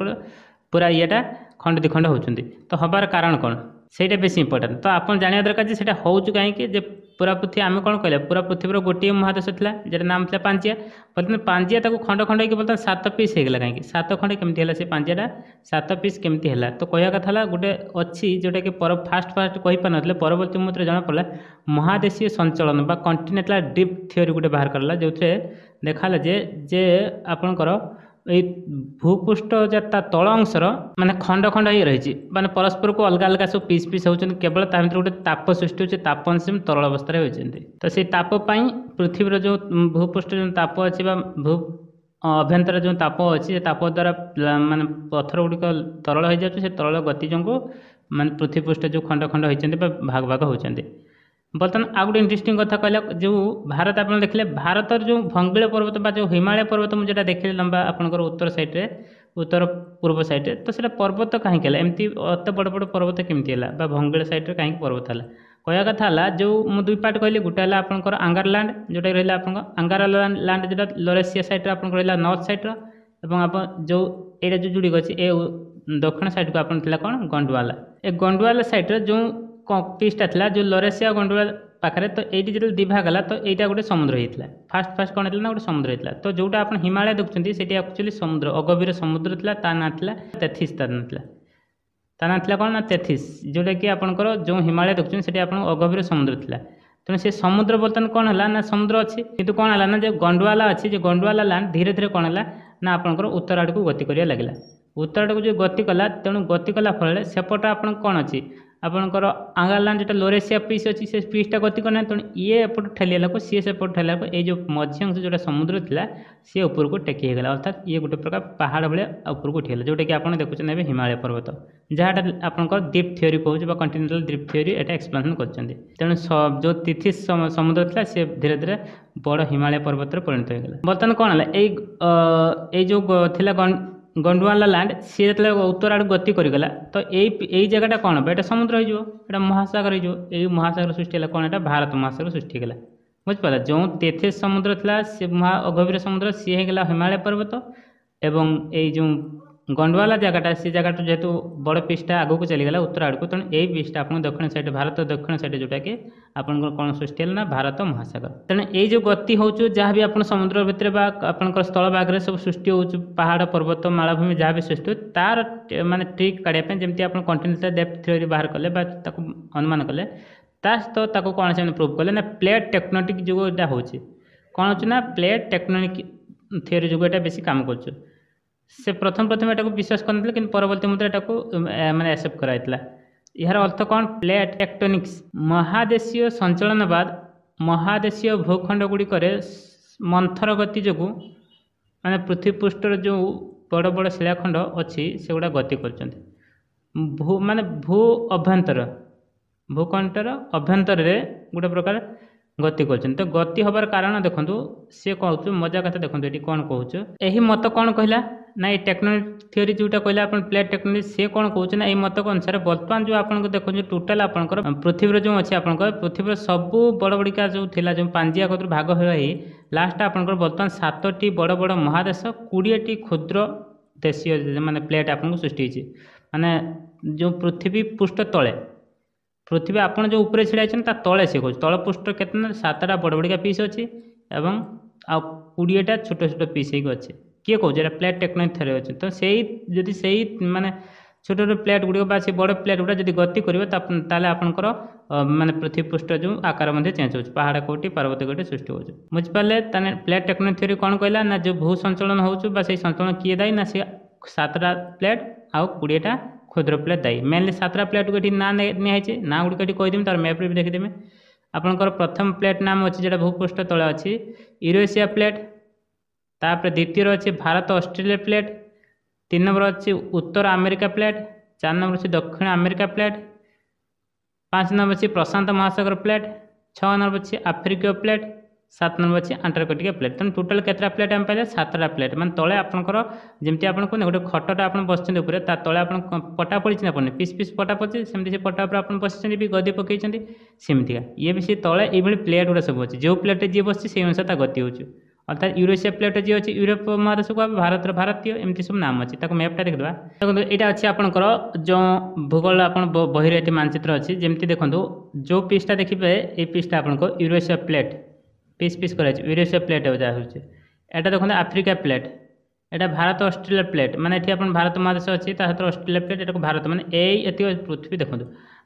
পুরা ইয়েটা খন্ড দ্বিখণ্ড হচ্ছে তো হবার কারণ কোণ ସେଇଟା ବେଶୀ ଇମ୍ପୋର୍ଟାଣ୍ଟ ତ ଆପଣ ଜାଣିବା ଦରକାର ଯେ ସେଇଟା ହେଉଛି କାହିଁକି ଯେ ପୁରା ପୃଥିବୀ ଆମେ କ'ଣ କହିଲେ ପୁରା ପୃଥିବୀର ଗୋଟିଏ ମହାଦେଶ ଥିଲା ଯେଟା ନାମ ଥିଲା ପାଞ୍ଚିଆ ବର୍ତ୍ତମାନ ପାଞ୍ଚିଆ ତାକୁ ଖଣ୍ଡ ଖଣ୍ଡ ହେଇକି ବର୍ତ୍ତମାନ ସାତ ପିସ୍ ହେଇଗଲା କାହିଁକି ସାତ ଖଣ୍ଡ କେମିତି ହେଲା ସେ ପାଞ୍ଚିଆଟା ସାତ ପିସ୍ କେମିତି ହେଲା ତ କହିବା କଥା ହେଲା ଗୋଟେ ଅଛି ଯେଉଁଟାକି ପର ଫାଷ୍ଟ ଫାଷ୍ଟ କହିପାରୁନଥିଲେ ପରବର୍ତ୍ତୀ ମୁହୂର୍ତ୍ତରେ ଜଣାପଡ଼ିଲା ମହାଦେଶୀୟ ସଞ୍ଚଳନ ବା କଣ୍ଟିନେଣ୍ଟାଲ ଡିପ୍ ଥିଓରି ଗୋଟେ ବାହାର କଲା ଯେଉଁଥିରେ ଦେଖାହେଲା ଯେ ଯେ ଆପଣଙ୍କର ଏଇ ଭୂପୃଷ୍ଠ ଯେ ତା ତଳ ଅଂଶର ମାନେ ଖଣ୍ଡ ଖଣ୍ଡ ହେଇ ରହିଛି ମାନେ ପରସ୍ପରକୁ ଅଲଗା ଅଲଗା ସବୁ ପିସ୍ ପିସ୍ ହେଉଛନ୍ତି କେବଳ ତା ଭିତରେ ଗୋଟେ ତାପ ସୃଷ୍ଟି ହେଉଛି ତାପ ଅଂଶ ତରଳ ଅବସ୍ଥାରେ ହୋଇଛନ୍ତି ତ ସେଇ ତାପ ପାଇଁ ପୃଥିବୀର ଯେଉଁ ଭୂପୃଷ୍ଠ ଯେଉଁ ତାପ ଅଛି ବା ଭୂ ଅଭ୍ୟନ୍ତର ଯେଉଁ ତାପ ଅଛି ସେ ତାପ ଦ୍ୱାରା ମାନେ ପଥର ଗୁଡ଼ିକ ତରଳ ହେଇଯାଉଛି ସେ ତରଳ ଗତି ଯୋଗୁଁ ମାନେ ପୃଥିବୀ ପୃଷ୍ଠ ଯେଉଁ ଖଣ୍ଡ ଖଣ୍ଡ ହୋଇଛନ୍ତି ବା ଭାଗ ଭାଗ ହେଉଛନ୍ତି ବର୍ତ୍ତମାନ ଆଉ ଗୋଟେ ଇଣ୍ଟରେଷ୍ଟିଂ କଥା କହିଲା ଯେଉଁ ଭାରତ ଆପଣ ଦେଖିଲେ ଭାରତର ଯେଉଁ ଭଙ୍ଗିଳ ପର୍ବତ ବା ଯେଉଁ ହିମାଳୟ ପର୍ବତ ମୁଁ ଯେଉଁଟା ଦେଖିଲି ଲମ୍ବା ଆପଣଙ୍କର ଉତ୍ତର ସାଇଡ଼୍ରେ ଉତ୍ତର ପୂର୍ବ ସାଇଡ଼୍ରେ ତ ସେଇଟା ପର୍ବତ କାହିଁକି ହେଲା ଏମିତି ଅତେ ବଡ଼ ବଡ଼ ପର୍ବତ କେମିତି ହେଲା ବା ଭଙ୍ଗିଳ ସାଇଡ଼୍ରେ କାହିଁକି ପର୍ବତ ହେଲା କହିବା କଥା ହେଲା ଯେଉଁ ମୁଁ ଦୁଇ ପାର୍ଟ କହିଲି ଗୋଟେ ହେଲା ଆପଣଙ୍କର ଆଙ୍ଗାରଲାଣ୍ଡ ଯେଉଁଟାକି ରହିଲା ଆପଣଙ୍କ ଆଙ୍ଗାରଲାଣ୍ଡ ଯେଉଁଟା ଲୋରେସିଆ ସାଇଡ଼୍ରେ ଆପଣଙ୍କର ରହିଲା ନର୍ଥ ସାଇଡ଼୍ର ଏବଂ ଆପଣ ଯେଉଁ ଏଇଟା ଯେଉଁ ଗୁଡ଼ିକ ଅଛି ଏ ଦକ୍ଷିଣ ସାଇଡ଼୍କୁ ଆପଣ ଥିଲା କ'ଣ ଗଣ୍ଡୱାଲା ଏ ଗଣ୍ଡୱାଲା ସାଇଡ଼୍ରେ ଯେଉଁ ପିସ୍ଟା ଥିଲା ଯେଉଁ ଲରେସିଆ ଗଣ୍ଡୁଳା ପାଖରେ ତ ଏଇଠି ଯେତେବେଳେ ଦିଭାଗ ହେଲା ତ ଏଇଟା ଗୋଟେ ସମୁଦ୍ର ହେଇଥିଲା ଫାଷ୍ଟ ଫାଷ୍ଟ କ'ଣ ହେଇଥିଲା ନା ଗୋଟେ ସମୁଦ୍ର ହେଇଥିଲା ତ ଯେଉଁଟା ଆପଣ ହିମାଳୟ ଦେଖୁଛନ୍ତି ସେଠି ଆକ୍ଚୁଆଲି ସମୁଦ୍ର ଅଗଭୀର ସମୁଦ୍ର ଥିଲା ତା ନାଁ ଥିଲା ତେଥିସ୍ ତା ନାଁ ଥିଲା ତା ନାଁ ଥିଲା କ'ଣ ନା ତେଥିସ୍ ଯେଉଁଟାକି ଆପଣଙ୍କର ଯେଉଁ ହିମାଳୟ ଦେଖୁଛନ୍ତି ସେଠି ଆପଣଙ୍କ ଅଗଭୀର ସମୁଦ୍ର ଥିଲା ତେଣୁ ସେ ସମୁଦ୍ର ବର୍ତ୍ତମାନ କ'ଣ ହେଲା ନା ସମୁଦ୍ର ଅଛି କିନ୍ତୁ କ'ଣ ହେଲା ନା ଯେ ଗଣ୍ଡୁଆଲା ଅଛି ଯେ ଗଣ୍ଡୁଆଲା ଲ୍ୟାଣ୍ଡ ଧୀରେ ଧୀରେ କ'ଣ ହେଲା ନା ଆପଣଙ୍କର ଉତ୍ତର ଆଡ଼କୁ ଗତି କରିବା ଲାଗିଲା ଉତ୍ତର ଆଡ଼କୁ ଯେଉଁ ଗତି କଲା ତେଣୁ ଗତି କଲା ଫଳରେ ସେପଟ ଆପଣ କ'ଣ ଅଛି ଆପଣଙ୍କର ଆଗାଲାଣ୍ଡ ଯେଉଁଟା ଲୋରେସିଆ ପିସ୍ ଅଛି ସେ ପିସ୍ଟା ଗତି କରିନାହିଁ ତେଣୁ ଇଏ ଏପଟୁ ଠେଲିହେଲାକୁ ସିଏ ସେପଟୁ ଠେଲିହେଲାକୁ ଏଇ ଯେଉଁ ମଝି ଅଂଶ ଯେଉଁଟା ସମୁଦ୍ର ଥିଲା ସିଏ ଉପରକୁ ଟେକି ହେଇଗଲା ଅର୍ଥାତ୍ ଇଏ ଗୋଟେ ପ୍ରକାର ପାହାଡ଼ ଭଳିଆ ଉପରକୁ ଉଠିଗଲା ଯେଉଁଟାକି ଆପଣ ଦେଖୁଛନ୍ତି ଏବେ ହିମାଳୟ ପର୍ବତ ଯାହାଟା ଆପଣଙ୍କର ଦୀପ୍ ଥିଓରି କହୁଛି ବା କଣ୍ଟିନେଣ୍ଟାଲ ଦୀପ୍ ଥିଓରି ଏଇଟା ଏକ୍ସପ୍ଲାନେସନ୍ କରିଛନ୍ତି ତେଣୁ ଯେଉଁ ତିଥି ସମୁଦ୍ର ଥିଲା ସିଏ ଧୀରେ ଧୀରେ ବଡ଼ ହିମାଳୟ ପର୍ବତରେ ପରିଣତ ହୋଇଗଲା ବର୍ତ୍ତମାନ କ'ଣ ହେଲା ଏଇ ଏଇ ଯେଉଁ ଥିଲା ଗଣ୍ଡୁଆଲା ଲ୍ୟାଣ୍ଡ ସିଏ ଯେତେବେଳେ ଉତ୍ତର ଆଡ଼କୁ ଗତି କରିଗଲା ତ ଏଇ ଏଇ ଜାଗାଟା କ'ଣ ହେବ ଏଇଟା ସମୁଦ୍ର ହେଇଯିବ ଏଇଟା ମହାସାଗର ହେଇଯିବ ଏଇ ମହାସାଗର ସୃଷ୍ଟି ହେଲା କ'ଣ ଏଇଟା ଭାରତ ମହାସାଗର ସୃଷ୍ଟି ହେଇଗଲା ବୁଝିପାରିଲା ଯେଉଁ ତେଥେସ୍ ସମୁଦ୍ର ଥିଲା ସେ ମହା ଅଗଭୀର ସମୁଦ୍ର ସିଏ ହେଇଗଲା ହିମାଳୟ ପର୍ବତ ଏବଂ ଏଇ ଯେଉଁ ଗଣ୍ଡୱାଲା ଜାଗାଟା ସେ ଜାଗାଟା ଯେହେତୁ ବଡ଼ ପିସ୍ଟା ଆଗକୁ ଚାଲିଗଲା ଉତ୍ତର ଆଡ଼କୁ ତେଣୁ ଏହି ପିସ୍ଟା ଆପଣ ଦକ୍ଷିଣ ସାଇଡ୍ ଭାରତ ଦକ୍ଷିଣ ସାଇଡ୍ ଯେଉଁଟାକି ଆପଣଙ୍କର କ'ଣ ସୃଷ୍ଟି ହେଲା ନା ଭାରତ ମହାସାଗର ତେଣୁ ଏଇ ଯେଉଁ ଗତି ହେଉଛୁ ଯାହା ବି ଆପଣ ସମୁଦ୍ର ଭିତରେ ବା ଆପଣଙ୍କର ସ୍ଥଳଭାଗରେ ସବୁ ସୃଷ୍ଟି ହେଉଛି ପାହାଡ଼ ପର୍ବତ ମାଳଭୂମି ଯାହା ବି ସୃଷ୍ଟି ହେଉଛି ତା'ର ମାନେ ଟ୍ରିକ୍ କାଢ଼ିବା ପାଇଁ ଯେମିତି ଆପଣ କଣ୍ଟିନ୍ୟୁଟା ଡେପ୍ ଥିଓରି ବାହାର କଲେ ବା ତାକୁ ଅନୁମାନ କଲେ ତା ସହିତ ତାକୁ କ'ଣ ସେମାନେ ପ୍ରୁଭ୍ କଲେ ନା ପ୍ଲେଟ୍ ଟେକ୍ନୋଟିକ୍ ଯୋଗୁଁ ଏଇଟା ହେଉଛି କ'ଣ ହେଉଛି ନା ପ୍ଲେଟ୍ ଟେକ୍ନୋନିକ୍ ଥିଓରି ଯୋଗୁଁ ଏଇଟା ବେଶୀ କାମ କରୁଛୁ ସେ ପ୍ରଥମେ ପ୍ରଥମେ ଏଟାକୁ ବିଶ୍ୱାସ କରିନଥିଲେ କିନ୍ତୁ ପରବର୍ତ୍ତୀ ମୁଦ୍ରା ଏଟାକୁ ମାନେ ଆକ୍ସେପ୍ଟ କରାଯାଇଥିଲା ଏହାର ଅର୍ଥ କ'ଣ ପ୍ଲେଟ୍ ଟେକ୍ଟୋନିକ୍ସ ମହାଦେଶୀୟ ସଞ୍ଚଳନବାଦ ମହାଦେଶୀୟ ଭୂଖଣ୍ଡଗୁଡ଼ିକରେ ମନ୍ଥର ଗତି ଯୋଗୁଁ ମାନେ ପୃଥିବୀ ପୃଷ୍ଠର ଯେଉଁ ବଡ଼ ବଡ଼ ଶିଳାଖଣ୍ଡ ଅଛି ସେଗୁଡ଼ା ଗତି କରୁଛନ୍ତି ଭୂ ମାନେ ଭୂ ଅଭ୍ୟନ୍ତର ଭୂଖଣ୍ଡର ଅଭ୍ୟନ୍ତରରେ ଗୋଟେ ପ୍ରକାର ଗତି କରୁଛନ୍ତି ତ ଗତି ହେବାର କାରଣ ଦେଖନ୍ତୁ ସିଏ କହୁଛୁ ମଜା କଥା ଦେଖନ୍ତୁ ଏଠି କ'ଣ କହୁଛୁ ଏହି ମତ କ'ଣ କହିଲା ନା ଏଇ ଟେକ୍ନୋଲୋଜି ଥିଓରି ଯେଉଁଟା କହିଲା ଆପଣ ପ୍ଲେଟ୍ ଟେକ୍ନୋଲୋଜି ସିଏ କ'ଣ କହୁଛି ନା ଏଇ ମତକ ଅନୁସାରେ ବର୍ତ୍ତମାନ ଯେଉଁ ଆପଣଙ୍କୁ ଦେଖନ୍ତୁ ଟୋଟାଲ୍ ଆପଣଙ୍କର ପୃଥିବୀର ଯେଉଁ ଅଛି ଆପଣଙ୍କର ପୃଥିବୀର ସବୁ ବଡ଼ ବଡ଼ିକା ଯେଉଁ ଥିଲା ଯେଉଁ ପାଞ୍ଜିଆ କତରୁ ଭାଗ ହୋଇ ଲାଷ୍ଟ ଆପଣଙ୍କର ବର୍ତ୍ତମାନ ସାତଟି ବଡ଼ ବଡ଼ ମହାଦେଶ କୋଡ଼ିଏଟି କ୍ଷୁଦ୍ର ଦେଶୀୟ ମାନେ ପ୍ଲେଟ୍ ଆପଣଙ୍କୁ ସୃଷ୍ଟି ହେଇଛି ମାନେ ଯେଉଁ ପୃଥିବୀ ପୃଷ୍ଠ ତଳେ পৃথিবী আপনার যে উপরে ছেড়ে আছেন তার তলে শেখোজ তল পুষ্ট কেতে না সাতটা বড় বড়িকা পিস অছি এবং কোড়িয়েটা ছোট ছোট পিস হয়ে অছে কিয়ে কৌ এটা প্লেট টেকনোলোজি থরে অছে তো সেই যদি সেই মানে ছোট ছোট প্লেট গুড়ি বা সে বড় প্লেট গুড়া যদি গতি করবে তাহলে আপনার মানে পৃথিবী পৃষ্ঠ যে আকার মধ্যে চেঞ্জ হচ্ছে পাহাড় কোটি পার্বত্য কোটি সৃষ্টি হচ্ছে বুঝিপারে তাহলে প্লেট টেকনোলোজি থিওরি কোণ কহিলা না যে ভূ সঞ্চালন হচ্ছে বা সেই সঞ্চালন কিয়ে দায়ী না সে সাতটা প্লেট আউ কোড়িয়েটা ক্ষুদ্র প্লেট দায়ী মেনলি সাতটা প্লেটକୁ ଏଠି ନାଁ ନିଆହେଇଛି ନାଁ ଗୁଡ଼ିକ ଏଠି କହିଦେମି ତା'ର ମ୍ୟାପ୍ରେ ବି ଦେଖିଦେମି ଆପଣଙ୍କର ପ୍ରଥମ ପ୍ଲେଟ୍ ନାମ ଅଛି ଯେଉଁଟା ଭୂପୃଷ୍ଠ ତଳେ ଅଛି ୟୁରୋଏସିଆ ପ୍ଲେଟ୍ ତାପରେ ଦ୍ୱିତୀୟର ଅଛି ଭାରତ ଅଷ୍ଟ୍ରେଲିଆ ପ୍ଲେଟ୍ ତିନି ନମ୍ବର ଅଛି ଉତ୍ତର ଆମେରିକା ପ୍ଲେଟ୍ ଚାରି ନମ୍ବର ଅଛି ଦକ୍ଷିଣ ଆମେରିକା ପ୍ଲେଟ୍ ପାଞ୍ଚ ନମ୍ବର ଅଛି ପ୍ରଶାନ୍ତ ମହାସାଗର ପ୍ଲେଟ୍ ଛଅ ନମ୍ବର ଅଛି ଆଫ୍ରିକୀୟ ପ୍ଲେଟ୍ সাত নম্বর আছে আন্টার্কটিকা প্লেট তেমন টোটাল কেতটা প্লেট আমি পাইলে সাতটা প্লেট মানে তলে আপনার যেমনি আপনার কুহ গোটে খটটা আপনার বসছেন উপরে তা তলে আপনার পটা পড়ছে না পড়ে পিস পিস পটা পড়ছে সেমতি সে পটা উপরে আপনার বসছেন বি গদি পকাইছেন সেমতিকা ইয়ে বি সে তলে এইভাবে প্লেট গুড়া সব আছে যে প্লেটে যে বসছে সেই অনুসারে তা গতি হচ্ছে অর্থাৎ ইউরেশিয়া প্লেট যে আছে ইউরোপ মহাদেশক ভারতর ভারতীয় এমতি সব নাম আছে তাকে ম্যাপটা দেখিদেবা দেখুন এটা আছে আপনার যে ভূগোল আপনার বহির এটি মানচিত্র আছে যেমতি দেখুন যে পিসটা দেখবে এই পিসটা আপনার ইউরেশিয়া প্লেট পিস পিস করা হয়েছে ইউরেশিয়া প্লেট যা হচ্ছে এটা দেখুন আফ্রিকা প্লেট এটা ভারত অস্ট্রেলিয়া প্লেট মানে এটি আপনার ভারত মহাদেশ অছি তা সাথে অস্ট্রেলিয়া প্লেট এটা ভারত মানে এই এত পৃথিবী দেখুন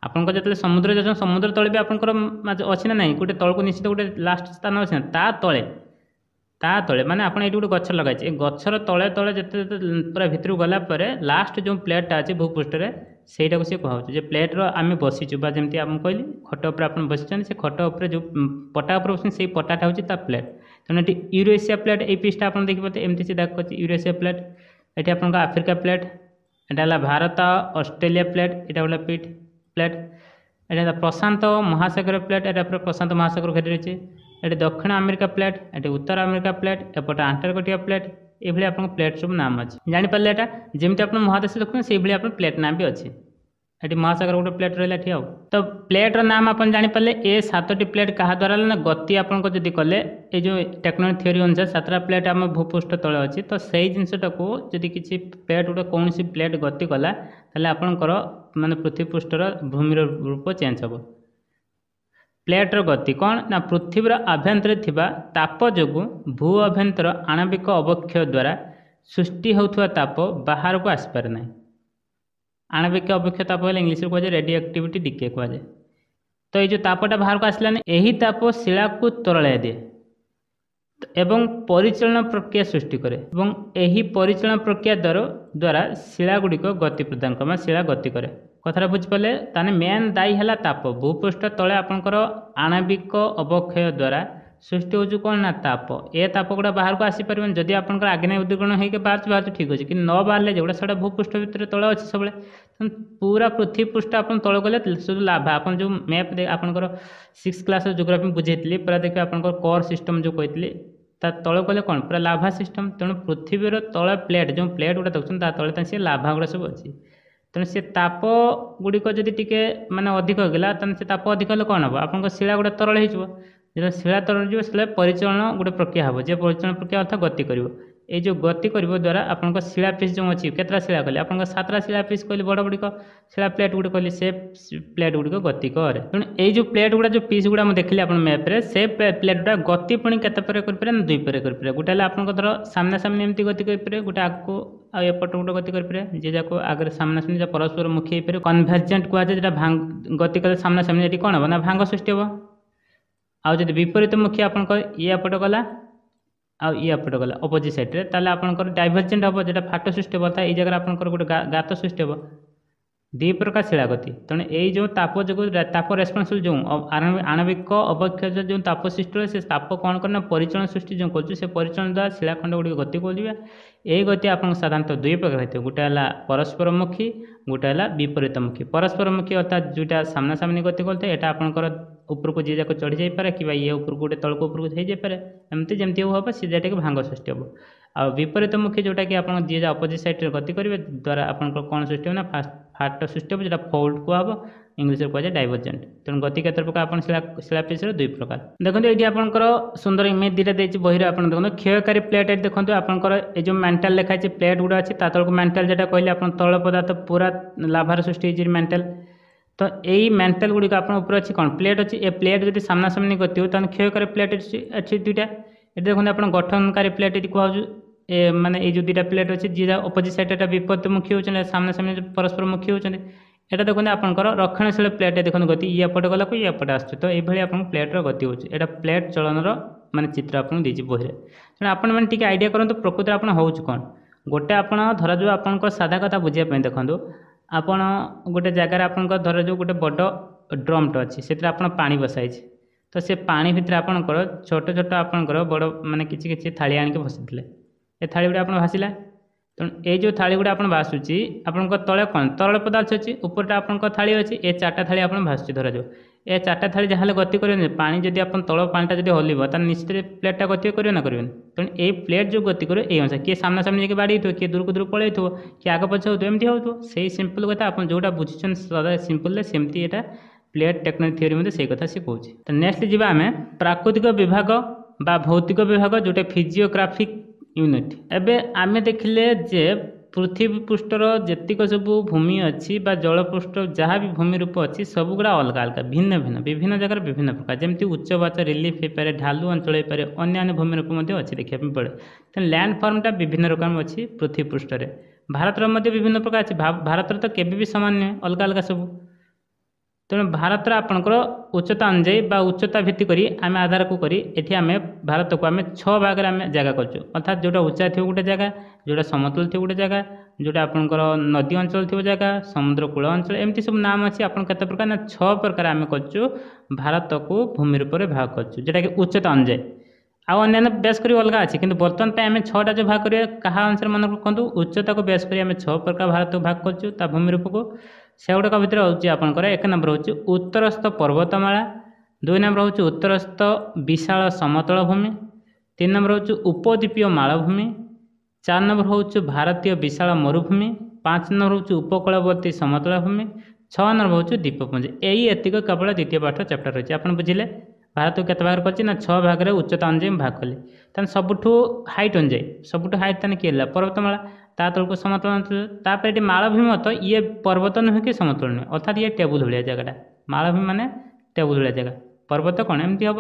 আপনার যেতে সমুদ্র যাচ্ছেন সমুদ্র তলে বি আপনার অছি মানে, না নাই গোটে তলক নিশ্চিত গোটে লাস্ট স্থান অছি না তা তলে ତା ତଳେ ମାନେ ଆପଣ ଏଇଠି ଗୋଟେ ଗଛ ଲଗାଇଛି ଏ ଗଛର ତଳେ ତଳେ ଯେତେ ଯେତେ ପୁରା ଭିତରକୁ ଗଲା ପରେ ଲାଷ୍ଟ ଯେଉଁ ପ୍ଲେଟ୍ଟା ଅଛି ଭୂପୃଷ୍ଠରେ ସେଇଟାକୁ ସେ କୁହାହେଉଛି ଯେ ପ୍ଲେଟ୍ର ଆମେ ବସିଛୁ ବା ଯେମିତି ଆମେ କହିଲି ଖଟ ଉପରେ ଆପଣ ବସିଛନ୍ତି ସେ ଖଟ ଉପରେ ଯେଉଁ ପଟା ଉପରେ ବସିଛନ୍ତି ସେଇ ପଟାଟା ହେଉଛି ତା ପ୍ଲେଟ୍ ତେଣୁ ଏଠି ୟୁରେସିଆ ପ୍ଲେଟ୍ ଏଇ ପିସ୍ଟା ଆପଣ ଦେଖିପାରୁଥିବେ ଏମିତି ସିଧା କରିଛି ୟୁରେସିଆ ପ୍ଲେଟ୍ ଏଠି ଆପଣଙ୍କ ଆଫ୍ରିକା ପ୍ଲେଟ୍ ଏଇଟା ହେଲା ଭାରତ ଅଷ୍ଟ୍ରେଲିଆ ପ୍ଲେଟ୍ ଏଇଟା ଗୋଟେ ପିଟ୍ ପ୍ଲେଟ୍ ଏଇଟା ପ୍ରଶାନ୍ତ ମହାସାଗର ପ୍ଲେଟ୍ ଏଇଟା ପୁରା ପ୍ରଶାନ୍ତ ମହାସାଗର ଘେରି ରହିଛି ଏଠି ଦକ୍ଷିଣ ଆମେରିକା ପ୍ଲେଟ୍ ଏଠି ଉତ୍ତର ଆମେରିକା ପ୍ଲେଟ୍ ଏପଟେ ଆଣ୍ଟାର୍କଟିକା ପ୍ଲେଟ୍ ଏଇଭଳି ଆପଣଙ୍କ ପ୍ଲେଟ୍ ସବୁ ନାମ ଅଛି ଜାଣିପାରିଲେ ଏଇଟା ଯେମିତି ଆପଣ ମହାଦେଶ ଲେଖୁଛନ୍ତି ସେଇଭଳି ଆପଣ ପ୍ଲେଟ୍ ନାମ ବି ଅଛି ଏଠି ମହାସାଗର ଗୋଟେ ପ୍ଲେଟ୍ ରହିଲା ଏଠି ଆଉ ତ ପ୍ଲେଟ୍ର ନାମ ଆପଣ ଜାଣିପାରିଲେ ଏ ସାତଟି ପ୍ଲେଟ୍ କାହା ଦ୍ୱାରା ନା ଗତି ଆପଣଙ୍କ ଯଦି କଲେ ଏ ଯେଉଁ ଟେକ୍ନୋଲୋଜି ଥିଓରି ଅନୁସାରେ ସାତଟା ପ୍ଲେଟ୍ ଆମ ଭୂପୃଷ୍ଠ ତଳେ ଅଛି ତ ସେଇ ଜିନିଷଟାକୁ ଯଦି କିଛି ପ୍ଲେଟ୍ ଗୋଟେ କୌଣସି ପ୍ଲେଟ୍ ଗତି କଲା ତାହେଲେ ଆପଣଙ୍କର ମାନେ ପୃଥିବୀ ପୃଷ୍ଠର ଭୂମିର ରୂପ ଚେଞ୍ଜ ହେବ ପ୍ଲେଟର ଗତି କ'ଣ ନା ପୃଥିବୀର ଆଭ୍ୟନ୍ତରେ ଥିବା ତାପ ଯୋଗୁଁ ଭୂ ଅଭ୍ୟନ୍ତର ଆଣବିକ ଅବକ୍ଷୟ ଦ୍ୱାରା ସୃଷ୍ଟି ହେଉଥିବା ତାପ ବାହାରକୁ ଆସିପାରେ ନାହିଁ ଆଣବିକ ଅବକ୍ଷୟ ତାପ ହେଲେ ଇଂଲିଶରେ କୁହାଯାଏ ରେଡ଼ିଓ ଆକ୍ଟିଭିଟି ଡିକେ କୁହାଯାଏ ତ ଏଇ ଯେଉଁ ତାପଟା ବାହାରକୁ ଆସିଲାନି ଏହି ତାପ ଶିଳାକୁ ତରଳାଇ ଦିଏ ଏବଂ ପରିଚାଳନା ପ୍ରକ୍ରିୟା ସୃଷ୍ଟି କରେ ଏବଂ ଏହି ପରିଚାଳନା ପ୍ରକ୍ରିୟା ଦ୍ୱାରା ଶିଳା ଗୁଡ଼ିକ ଗତି ପ୍ରଦାନ କରେ ଶିଳା ଗତି କରେ কথাটা বুঝি বুঝিপারে তাহলে মেন দায়ী হল তাপ ভূপৃষ্ঠ তলে আপনার আণবিক অবক্ষয় দ্বারা সৃষ্টি হচ্ছে কোণ না তাপ এ তাপ গুড়া বাহারক আসিপার যদি আপনার আগ্নেয় উদ্গীকরণ হয়ে বাহারছে বাহারছে ঠিক আছে কিন্তু ন বাহারে যেগুলা সেটা ভূপৃষ্ঠ ভিতরে তলে অছে সবুলে পুরা পৃথিবী পৃষ্ঠ আপনার তলে গেলে শুধু লাভ আপনার যে ম্যাপ আপনার সিক্স ক্লাসর জোগ্রাফি বুঝাইলি পুরা দেখবে আপনার কর সিষ্টম যে কইলি তা ତଳ କହିଲେ କ'ଣ পুরা লাভা সিষ্টম তেমন পৃথিবীর ତଳ প্লেট যে প্লেট ଗୁଡ଼ା দেখছেন তা তলে তা সে লাভা ଗୁଡ଼ା সব অনেক ତେଣୁ ସେ ତାପ ଗୁଡ଼ିକ ଯଦି ଟିକେ ମାନେ ଅଧିକ ହେଇଗଲା ତାହେଲେ ସେ ତାପ ଅଧିକ ହେଲେ କ'ଣ ହେବ ଆପଣଙ୍କ ଶିଳା ଗୁଡ଼ା ତରଳ ହେଇଯିବ ଯେତେବେଳେ ଶିଳା ତରଳ ହେଇଯିବ ସେତେବେଳେ ପରିଚାଳନ ଗୋଟେ ପ୍ରକ୍ରିୟା ହେବ ଯେ ପରିଚାଳନ ପ୍ରକ୍ରିୟା ଅର୍ଥ ଗତି କରିବ ये जो गति कर द्वारा आप शिलापीस जो अच्छी कतटा शिला कहे आपको सतटा कहली बड़ बड़गुड़ शिला प्लेट गुड़ कहली से प्लेट गुड़ गति करे तेनाली जो प्लेट गुड़ा जो पीस गुड़ा मुझे देखी आप मैप्रे से प्लेट गुड़ा गति पुणी के पारे दुई पारे गोटे आपर सामना सामने एमती गति करें गोटे आगे आपट गुट गति करेंगे जे जाक आगे सामना सामने परस्पर मुखी हो पे कनभरजेन्ट कह जाए भांग गति कले सामना सामने कौन हम ना भांग सृष्टि हे आदि विपरीत मुखी आप ये पट गला আউ ইয়ে এপটে গলা অপোজিট সাইড্রে তাহলে আপনার ডাইভরজেন্ট হব যেটা ফাট সৃষ্টি হব তা এই জায়গায় আপনার গোটে গাত সৃষ্টি হব ଦୁଇ ପ୍ରକାର ଶିଳାଗତି ତେଣୁ ଏଇ ଯେଉଁ ତାପ ଯୋଗୁଁ ତାପ ରେସ୍ପନ୍ସିବଲ୍ ଯେଉଁ ଆଣବିକ ଅବକ୍ଷୟ ଯେଉଁ ତାପ ସୃଷ୍ଟି ହୁଏ ସେ ତାପ କ'ଣ କରେ ନା ପରିଚଳନ ସୃଷ୍ଟି ଯେଉଁ କରୁଛୁ ସେ ପରିଚଳନ ଦ୍ୱାରା ଶିଳାଖଣ୍ଡ ଗୁଡ଼ିକ ଗତି କରୁଥିବା ଏହି ଗତି ଆପଣଙ୍କୁ ସାଧାରଣତଃ ଦୁଇ ପ୍ରକାର ହୋଇଥିବ ଗୋଟେ ହେଲା ପରସ୍ପରମୁଖୀ ଗୋଟେ ହେଲା ବିପରୀତମୁଖୀ ପରସ୍ପରମୁଖୀ ଅର୍ଥାତ୍ ଯେଉଁଟା ସାମ୍ନାସାମ୍ନି ଗତି କରୁଥାଏ ଏଇଟା ଆପଣଙ୍କର ଉପରକୁ ଯିଏ ଯାକ ଚଢ଼ିଯାଇପାରେ କିମ୍ବା ଇଏ ଉପରକୁ ଗୋଟେ ତଳକୁ ଉପରକୁ ହେଇଯାଇପାରେ ଏମିତି ଯେମିତି ହେବ ସେ ଯାଟିକି ଭାଙ୍ଗ ସୃଷ୍ଟି ହେବ ଆଉ ବିପରୀତମୁଖୀ ଯେଉଁଟାକି ଆପଣ ଯିଏ ଯାହା ଅପୋଜିଟ୍ ସାଇଡ଼୍ରେ ଗତି କରିବେ ଦ୍ୱାରା ଆପଣଙ୍କର କ'ଣ ସୃଷ୍ଟି ହେବ ନା ଫାଷ୍ଟ ହାର୍ଟର ସୃଷ୍ଟି ହେବ ଯେଉଁଟା ଫୋଲ୍ଡ କୁହାହେବ ଇଂଲିଶରେ କୁହାଯାଏ ଡାଇଭର୍ଜେଣ୍ଟ ତେଣୁ ଗତି କେତେ ପ୍ରକାର ଆପଣ ଶିଳାପେଶୀର ଦୁଇ ପ୍ରକାର ଦେଖନ୍ତୁ ଏଠି ଆପଣଙ୍କର ସୁନ୍ଦର ଇମେଜ ଦୁଇଟା ଦେଇଛି ବହିରେ ଆପଣ ଦେଖନ୍ତୁ କ୍ଷୟକାରୀ ପ୍ଲେଟ୍ ଏଠି ଦେଖନ୍ତୁ ଆପଣଙ୍କର ଏ ଯେଉଁ ମେଣ୍ଟାଲ ଲେଖା ହେଇଛି ପ୍ଲେଟ୍ ଗୁଡ଼ା ଅଛି ତା ତଳକୁ ମେଣ୍ଟାଲ ଯେଉଁଟା କହିଲେ ଆପଣ ତୈଳ ପଦାର୍ଥ ପୁରା ଲାଭାର ସୃଷ୍ଟି ହେଇଛି ମେଣ୍ଟାଲ ତ ଏଇ ମେଣ୍ଟାଲ ଗୁଡ଼ିକ ଆପଣଙ୍କ ଉପରେ ଅଛି କ'ଣ ପ୍ଲେଟ୍ ଅଛି ଏ ପ୍ଲେଟ୍ ଯଦି ସାମ୍ନାସାମ୍ନି ଗତି ହେବ ତାହେଲେ କ୍ଷୟକାରୀ ପ୍ଲେଟ୍ ଅଛି ଦୁଇଟା ଏଠି ଦେଖନ୍ତୁ ଆପଣ ଗଠନକାରୀ ପ୍ଲେଟ୍ ଏଠି କୁହାଯାଉଛି ଏ ମାନେ ଏଇ ଯେଉଁ ଦୁଇଟା ପ୍ଲେଟ୍ ଅଛି ଯିଏ ଅପୋଜିଟ୍ ସାଇଡ଼୍ଟା ବିପତ୍ତିମୁଖୀ ହେଉଛନ୍ତି ସାମ୍ନାସାମ୍ନି ମୁଖୀ ହେଉଛନ୍ତି ଏଇଟା ଦେଖନ୍ତୁ ଆପଣଙ୍କର ରକ୍ଷଣଶୀଳ ପ୍ଲେଟ୍ଟା ଦେଖନ୍ତୁ ଗତି ଇଏ ଏପଟେ ଗଲାକୁ ଇଏ ପଟେ ଆସୁଛି ତ ଏଇଭଳି ଆପଣଙ୍କ ପ୍ଲେଟ୍ର ଗତି ହେଉଛି ଏଇଟା ପ୍ଲେଟ୍ ଚଳନର ମାନେ ଚିତ୍ର ଆପଣଙ୍କୁ ଦେଇଛି ବହିରେ ତେଣୁ ଆପଣମାନେ ଟିକେ ଆଇଡ଼ିଆ କରନ୍ତୁ ପ୍ରକୃତରେ ଆପଣ ହେଉଛି କ'ଣ ଗୋଟେ ଆପଣ ଧରାଯାଉ ଆପଣଙ୍କ ସାଧା କଥା ବୁଝିବା ପାଇଁ ଦେଖନ୍ତୁ ଆପଣ ଗୋଟେ ଜାଗାରେ ଆପଣଙ୍କ ଧରାଯାଉ ଗୋଟେ ବଡ଼ ଡ୍ରମ୍ଟେ ଅଛି ସେଥିରେ ଆପଣ ପାଣି ବସାଇଛି ତ ସେ ପାଣି ଭିତରେ ଆପଣଙ୍କର ଛୋଟ ଛୋଟ ଆପଣଙ୍କର ବଡ଼ ମାନେ କିଛି କିଛି ଥାଳି ଆଣିକି ବସିଥିଲେ ଏ ଥାଳି ଗୁଡ଼ା ଆପଣ ଭାସିଲା ତେଣୁ ଏଇ ଯେଉଁ ଥାଳି ଗୁଡ଼ା ଆପଣ ଭାସୁଛି ଆପଣଙ୍କ ତଳେ କ'ଣ ତରଳ ପଦାର୍ଥ ଅଛି ଉପରଟା ଆପଣଙ୍କ ଥାଳି ଅଛି ଏ ଚାରିଟା ଥାଳି ଆପଣ ଭାସୁଛି ଧରାଯିବ ଏ ଚାରିଟା ଥାଳି ଯାହାହେଲେ ଗତି କରିବେନି ପାଣି ଯଦି ଆପଣ ତଳ ପାଣିଟା ଯଦି ହଲିବ ତାହେଲେ ନିଶ୍ଚିତ ପ୍ଲେଟ୍ଟା ଗତି କରିବେ ନା କରିବେନି ତେଣୁ ଏଇ ପ୍ଲେଟ୍ ଯେଉଁ ଗତି କରିବ ଏଇ ଅନୁସାରେ କିଏ ସାମ୍ନାସାମ୍ନି ଯାଇକି ବାଡ଼େଇଥିବ କିଏ ଦୂରକୁ ଦୂର ପଳେଇଥିବ କିଏ ଆଗ ପଛ ହେଉଥିବ ଏମିତି ହେଉଥିବ ସେଇ ସିମ୍ପଲ୍ କଥା ଆପଣ ଯେଉଁଟା ବୁଝିଛନ୍ତି ସଦା ସିମ୍ପଲ୍ରେ ସେମିତି ଏଇଟା ପ୍ଲେଟ୍ ଟେକ୍ନୋଲୋଜି ଥିଓରି ମଧ୍ୟ ସେଇ କଥା ଶିଖାଉଛି ତ ନେକ୍ସଟ ଯିବା ଆମେ ପ୍ରାକୃତିକ ବିଭାଗ ବା ଭୌତିକ ବିଭାଗ ଯେଉଁଟା ଫିଜିଓଗ୍ରାଫିକ୍ ୟୁନିଟ୍ ଏବେ ଆମେ ଦେଖିଲେ ଯେ ପୃଥିବୀ ପୃଷ୍ଠର ଯେତିକ ସବୁ ଭୂମି ଅଛି ବା ଜଳପୃଷ୍ଠ ଯାହା ବି ଭୂମିରୂପ ଅଛି ସବୁଗୁଡ଼ା ଅଲଗା ଅଲଗା ଭିନ୍ନ ଭିନ୍ନ ବିଭିନ୍ନ ଜାଗାରେ ବିଭିନ୍ନ ପ୍ରକାର ଯେମିତି ଉଚ୍ଚବାଚ ରିଲିଫ୍ ହେଇପାରେ ଢାଲୁ ଅଞ୍ଚଳ ହେଇପାରେ ଅନ୍ୟାନ୍ୟ ଭୂମିରୂପ ମଧ୍ୟ ଅଛି ଦେଖିବା ପାଇଁ ପଡ଼େ ତେଣୁ ଲ୍ୟାଣ୍ଡ ଫର୍ମଟା ବିଭିନ୍ନ ରକମ ଅଛି ପୃଥିବୀ ପୃଷ୍ଠରେ ଭାରତର ମଧ୍ୟ ବିଭିନ୍ନ ପ୍ରକାର ଅଛି ଭାରତର ତ କେବେ ବି ସମାନ ନୁହେଁ ଅଲଗା ଅଲଗା ସବୁ ତେଣୁ ଭାରତର ଆପଣଙ୍କର ଉଚ୍ଚତା ଅନୁଯାୟୀ ବା ଉଚ୍ଚତା ଭିତ୍ତି କରି ଆମେ ଆଧାରକୁ କରି ଏଠି ଆମେ ଭାରତକୁ ଆମେ ଛଅ ଭାଗରେ ଆମେ ଜାଗା କରୁଛୁ ଅର୍ଥାତ୍ ଯେଉଁଟା ଉଚ୍ଚା ଥିବ ଗୋଟେ ଜାଗା ଯେଉଁଟା ସମତଳ ଥିବ ଗୋଟେ ଜାଗା ଯେଉଁଟା ଆପଣଙ୍କର ନଦୀ ଅଞ୍ଚଳ ଥିବ ଜାଗା ସମୁଦ୍ର କୂଳ ଅଞ୍ଚଳ ଏମିତି ସବୁ ନାମ ଅଛି ଆପଣ କେତେ ପ୍ରକାର ନା ଛଅ ପ୍ରକାର ଆମେ କରୁଛୁ ଭାରତକୁ ଭୂମି ରୂପରେ ଭାଗ କରୁଛୁ ଯେଉଁଟାକି ଉଚ୍ଚତା ଅନୁଯାୟୀ ଆଉ ଅନ୍ୟାନ୍ୟ ବେସ୍ କରି ଅଲଗା ଅଛି କିନ୍ତୁ ବର୍ତ୍ତମାନ ପାଇଁ ଆମେ ଛଅଟା ଯେଉଁ ଭାଗ କରିବା କାହା ଅନୁସାରେ ମନେ ରଖନ୍ତୁ ଉଚ୍ଚତାକୁ ବେସ୍ କରି ଆମେ ଛଅ ପ୍ରକାର ଭାରତକୁ ଭାଗ କରୁଛୁ ତା ଭୂମି ରୂପକୁ ସେଗୁଡ଼ିକ ଭିତରେ ହେଉଛି ଆପଣଙ୍କର ଏକ ନମ୍ବର ହେଉଛି ଉତ୍ତରସ୍ଥ ପର୍ବତମାଳା ଦୁଇ ନମ୍ବର ହେଉଛି ଉତ୍ତରସ୍ଥ ବିଶାଳ ସମତଳ ଭୂମି ତିନି ନମ୍ବର ହେଉଛି ଉପଦ୍ୱୀପୀୟ ମାଳଭୂମି ଚାରି ନମ୍ବର ହେଉଛି ଭାରତୀୟ ବିଶାଳ ମରୁଭୂମି ପାଞ୍ଚ ନମ୍ବର ହେଉଛି ଉପକୂଳବର୍ତ୍ତୀ ସମତଳ ଭୂମି ଛଅ ନମ୍ବର ହେଉଛି ଦ୍ୱୀପପୁଞ୍ଜ ଏଇ ଏତିକ କେବଳ ଦ୍ୱିତୀୟ ପାଠ ଚାପ୍ଟର ରହିଛି ଆପଣ ବୁଝିଲେ ଭାରତକୁ କେତେ ଭାଗରେ କରିଛି ନା ଛଅ ଭାଗରେ ଉଚ୍ଚତା ଅନୁଯାୟୀ ଭାଗ କଲି ତାହେଲେ ସବୁଠୁ ହାଇଟ୍ ଅନୁଯାୟୀ ସବୁଠୁ ହାଇଟ୍ ତାହେଲେ କିଏ ହେଲା ପର୍ବତମାଳା ତା ତଳକୁ ସମତଳ ତାପରେ ଏଠି ମାଳଭୂମି ଅତ ଇଏ ପର୍ବତ ନୁହେଁ କି ସମତଳ ନୁହେଁ ଅର୍ଥାତ୍ ଇଏ ଟେବୁଲ ଭଳିଆ ଜାଗାଟା ମାଳଭୂମି ମାନେ ଟେବୁଲ୍ ଭଳିଆ ଜାଗା ପର୍ବତ କ'ଣ ଏମିତି ହେବ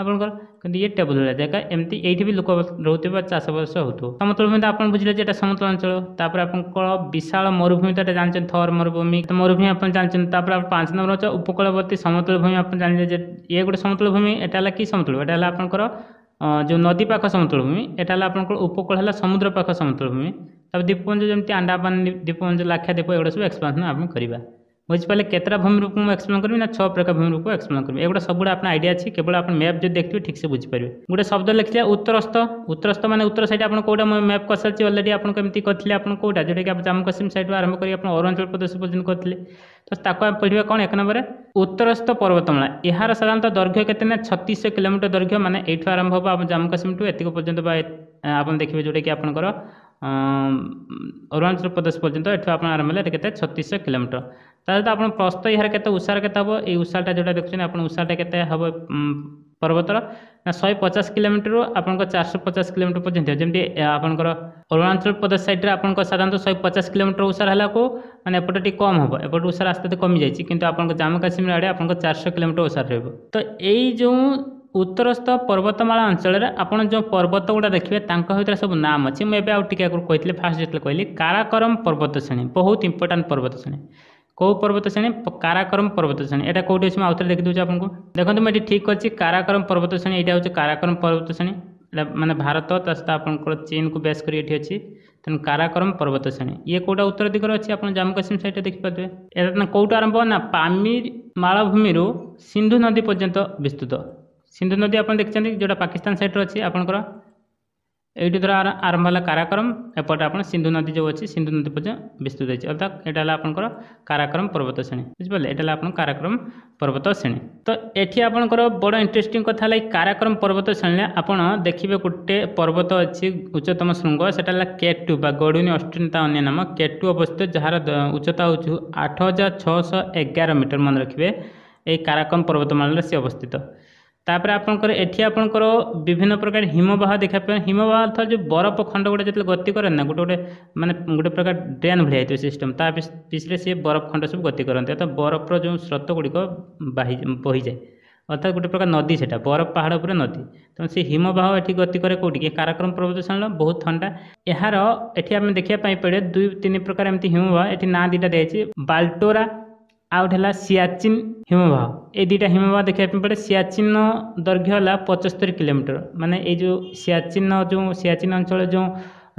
ଆପଣଙ୍କର କିନ୍ତୁ ଇଏ ଟେବୁଲ୍ ଭଳିଆ ଜାଗା ଏମିତି ଏଇଠି ବି ଲୋକ ରହୁଥିବେ ଚାଷବାସ ହେଉଥିବ ସମତଳ ଭୂମି ତ ଆପଣ ବୁଝିଲେ ଯେ ଏଇଟା ସମତଳ ଅଞ୍ଚଳ ତାପରେ ଆପଣଙ୍କର ବିଶାଳ ମରୁଭୂମି ତ ଏଇଟା ଜାଣିଛନ୍ତି ଥର ମରୁଭୂମି ତ ମରୁଭୂମି ଆପଣ ଜାଣିଛନ୍ତି ତାପରେ ଆପଣ ପାଞ୍ଚ ନମ୍ବର ଅଞ୍ଚଳ ଉପକୂଳବର୍ତ୍ତୀ ସମତଳ ଭୂମି ଆପଣ ଜାଣିଲେ ଯେ ଇଏ ଗୋଟେ ସମତଳ ଭୂମି ଏଟା ହେଲା କି ସମତଳ ଏଇଟା ହେଲା ଆପଣଙ୍କର ଯେଉଁ ନଦୀ ପାଖ ସମତଳ ଭୂମି ଏଟା ହେଲା ଆପଣଙ୍କର ଉପକୂଳ ହେଲା ସମୁଦ୍ର ପାଖ ସମତଳ ଭୂମି अब द्वीपपुंज जमी आंडामान द्वीपपुंज लाक्षाद्वीप एगुड़ा सब एक्सपानसन आम करवा बुझीपाले केतटा भूमिरूप मुझे एक्सप्लेन करी ना छः प्रकार भूमिरूप एक्सप्लेन करी एगुड़ा सबुड़ा अपना आइडिया अच्छी केवल आप मैप जो देखते ठीक से बुझीपारे गोटे शब्द लिखिले उत्तरस्थ उत्तरस्थ मैंने उत्तर सैड आप कौटा मैप करसारी अलरेडी आपको करते आप कौटा जोटा कि आप जम्मू काश्मीर सैड आरंभ कर अरुणाचल प्रदेश पर्यटन करते तो ताको पढ़ा कौन एक नंबर उत्तरस्थ पर्वतमाला यार साधारणतः दैर्घ्य के छतीश किलोमीटर दैर्घ्य मैंने यू आरंभ हम जम्मू काश्मीर एतिक पर्यटन आप देखिए जोटा कि आपंकर ଅରୁଣାଚଳ ପ୍ରଦେଶ ପର୍ଯ୍ୟନ୍ତ ଏଠୁ ଆପଣ ଆରମ୍ଭ ହେଲେ ଏଠି କେତେ ଛତିଶଶହ କିଲୋମିଟର ତା ସହିତ ଆପଣ ପ୍ରସ୍ତ ଏହାର କେତେ ଉଷାର କେତେ ହେବ ଏଇ ଉଷାଟା ଯେଉଁଟା ଦେଖୁଛନ୍ତି ଆପଣ ଉଷାଟା କେତେ ହେବ ପର୍ବତର ନା ଶହେ ପଚାଶ କିଲୋମିଟରରୁ ଆପଣଙ୍କ ଚାରିଶହ ପଚାଶ କିଲୋମିଟର ପର୍ଯ୍ୟନ୍ତ ଯେମିତି ଆପଣଙ୍କର ଅରୁଣାଚଳ ପ୍ରଦେଶ ସାଇଡ଼୍ରେ ଆପଣଙ୍କ ସାଧାରଣତଃ ଶହେ ପଚାଶ କିଲୋମିଟର ଉଷାର ହେଲାକୁ ମାନେ ଏପଟେ ଟିକେ କମ୍ ହେବ ଏପଟେ ଉଷାର ଆସ୍ତେ ଆସ୍ତେ କମିଯାଇଛି କିନ୍ତୁ ଆପଣଙ୍କ ଜାମ୍ମୁ କାଶ୍ମୀର ଆଡ଼େ ଆପଣଙ୍କ ଚାରିଶହ କିଲୋମିଟର ଉଷାର ରହିବ ତ ଏଇ ଯେଉଁ ଉତ୍ତରସ୍ଥ ପର୍ବତମାଳା ଅଞ୍ଚଳରେ ଆପଣ ଯେଉଁ ପର୍ବତ ଗୁଡ଼ା ଦେଖିବେ ତାଙ୍କ ଭିତରେ ସବୁ ନାମ ଅଛି ମୁଁ ଏବେ ଆଉ ଟିକେ ଆଗରୁ କହିଥିଲି ଫାର୍ଷ୍ଟ ଯେତେବେଳେ କହିଲି କାରାକରମ ପର୍ବତ ଶ୍ରେଣୀ ବହୁତ ଇମ୍ପୋର୍ଟାଣ୍ଟ ପର୍ବତ ଶ୍ରେଣୀ କେଉଁ ପର୍ବତ ଶ୍ରେଣୀ କାରାକରମ ପର୍ବତ ଶ୍ରେଣୀ ଏଇଟା କେଉଁଠି ଅଛି ମୁଁ ଆଉଥରେ ଦେଖିଦେଉଛି ଆପଣଙ୍କୁ ଦେଖନ୍ତୁ ମୁଁ ଏଠି ଠିକ୍ ଅଛି କାରାକରମ ପର୍ବତ ଶ୍ରେଣୀ ଏଇଟା ହେଉଛି କାରାକରମ ପର୍ବତ ଶ୍ରେଣୀ ଏଇଟା ମାନେ ଭାରତ ତା ସହିତ ଆପଣଙ୍କର ଚୀନକୁ ବେସ୍ କରି ଏଠି ଅଛି ତେଣୁ କାରାକରମ ପର୍ବତ ଶ୍ରେଣୀ ଇଏ କେଉଁଟା ଉତ୍ତର ଦିଗରେ ଅଛି ଆପଣ ଜାମ୍ମୁ କାଶ୍ମୀର ସାଇଡ଼୍ରେ ଦେଖିପାରୁଥିବେ ଏଇଟା କେଉଁଠୁ ଆରମ୍ଭ ନା ପାମିର ମାଳଭୂମିରୁ ସିନ୍ଧୁ ନଦୀ ପର୍ଯ୍ୟନ୍ତ ବିସ୍ତୃତ ସିନ୍ଧୁ ନଦୀ ଆପଣ ଦେଖିଛନ୍ତି ଯେଉଁଟା ପାକିସ୍ତାନ ସାଇଡ଼୍ରେ ଅଛି ଆପଣଙ୍କର ଏଇଠି ଧର ଆରମ୍ଭ ହେଲା କାରାକରମ ଏପଟେ ଆପଣ ସିନ୍ଧୁ ନଦୀ ଯେଉଁ ଅଛି ସିନ୍ଧୁ ନଦୀ ପର୍ଯ୍ୟନ୍ତ ବିସ୍ତୃତ ହେଇଛି ଅର୍ଥାତ୍ ଏଇଟା ହେଲା ଆପଣଙ୍କର କାରାକରମ ପର୍ବତ ଶ୍ରେଣୀ ବୁଝିପାରିଲେ ଏଇଟା ହେଲା ଆପଣ କାରାକରମ ପର୍ବତ ଶ୍ରେଣୀ ତ ଏଠି ଆପଣଙ୍କର ବଡ଼ ଇଣ୍ଟରେଷ୍ଟିଂ କଥା ହେଲା ଏଇ କାରାକରମ ପର୍ବତ ଶ୍ରେଣୀରେ ଆପଣ ଦେଖିବେ ଗୋଟେ ପର୍ବତ ଅଛି ଉଚ୍ଚତମ ଶୃଙ୍ଗ ସେଟା ହେଲା କେ ଟୁ ବା ଗଡ଼ୁନି ଅଷ୍ଟିନ ତା ଅନ୍ୟ ନାମ କେ ଟୁ ଅବସ୍ଥିତ ଯାହାର ଉଚ୍ଚତା ହେଉଛି ଆଠ ହଜାର ଛଅଶହ ଏଗାର ମିଟର ମନେ ରଖିବେ ଏଇ କାରାକରମ ପର୍ବତମାଳାରେ ସେ ଅବସ୍ଥିତ ତାପରେ ଆପଣଙ୍କର ଏଠି ଆପଣଙ୍କର ବିଭିନ୍ନ ପ୍ରକାର ହିମବାହ ଦେଖିବା ପାଇଁ ହିମବାହ ଅର୍ଥ ଯେଉଁ ବରଫ ଖଣ୍ଡ ଗୁଡ଼ା ଯେତେବେଳେ ଗତି କରେ ନା ଗୋଟେ ଗୋଟେ ମାନେ ଗୋଟେ ପ୍ରକାର ଡ୍ରେନ୍ ଭଳିଆ ହେଇଥିବ ସିଷ୍ଟମ୍ ତା ପିଛରେ ସିଏ ବରଫ ଖଣ୍ଡ ସବୁ ଗତି କରନ୍ତି ଅର୍ଥାৎ ବରଫର ଯେଉଁ ସ୍ରୋତ ଗୁଡ଼ିକ ବାହି ବହିଯାଏ ଅର୍ଥାତ୍ ଗୋଟେ ପ୍ରକାର ନଦୀ ସେଟା ବରଫ ପାହାଡ଼ ଉପରେ ନଦୀ ତେଣୁ ସେ ହିମବାହ ଏଠି ଗତି କରେ କେଉଁଠିକି କାରାକ୍ରମ ପର୍ବତ ଶ୍ରେଣୀର ବହୁତ ଥଣ୍ଡା ଏହାର ଏଠି ଆମେ ଦେଖିବା ପାଇଁ ପଡ଼େ ଦୁଇ ତିନି ପ୍ରକାର ଏମିତି ହିମବାହ ଏଠି ନାଁ ଦୁଇଟା ଦିଆଯାଇଛି ବାଲ୍ଟୋରା ଆଉ ଗୋଟେ ହେଲା ସିଆଚିନ୍ ହିମବାହ ଏଇ ଦୁଇଟା ହିମବାହ ଦେଖିବା ପାଇଁ ପଡ଼େ ସିଆଚିନ୍ର ଦୈର୍ଘ୍ୟ ହେଲା ପଞ୍ଚସ୍ତରୀ କିଲୋମିଟର ମାନେ ଏଇ ଯେଉଁ ସିଆଚିନ୍ର ଯେଉଁ ସିଆଚିନ୍ ଅଞ୍ଚଳ ଯେଉଁ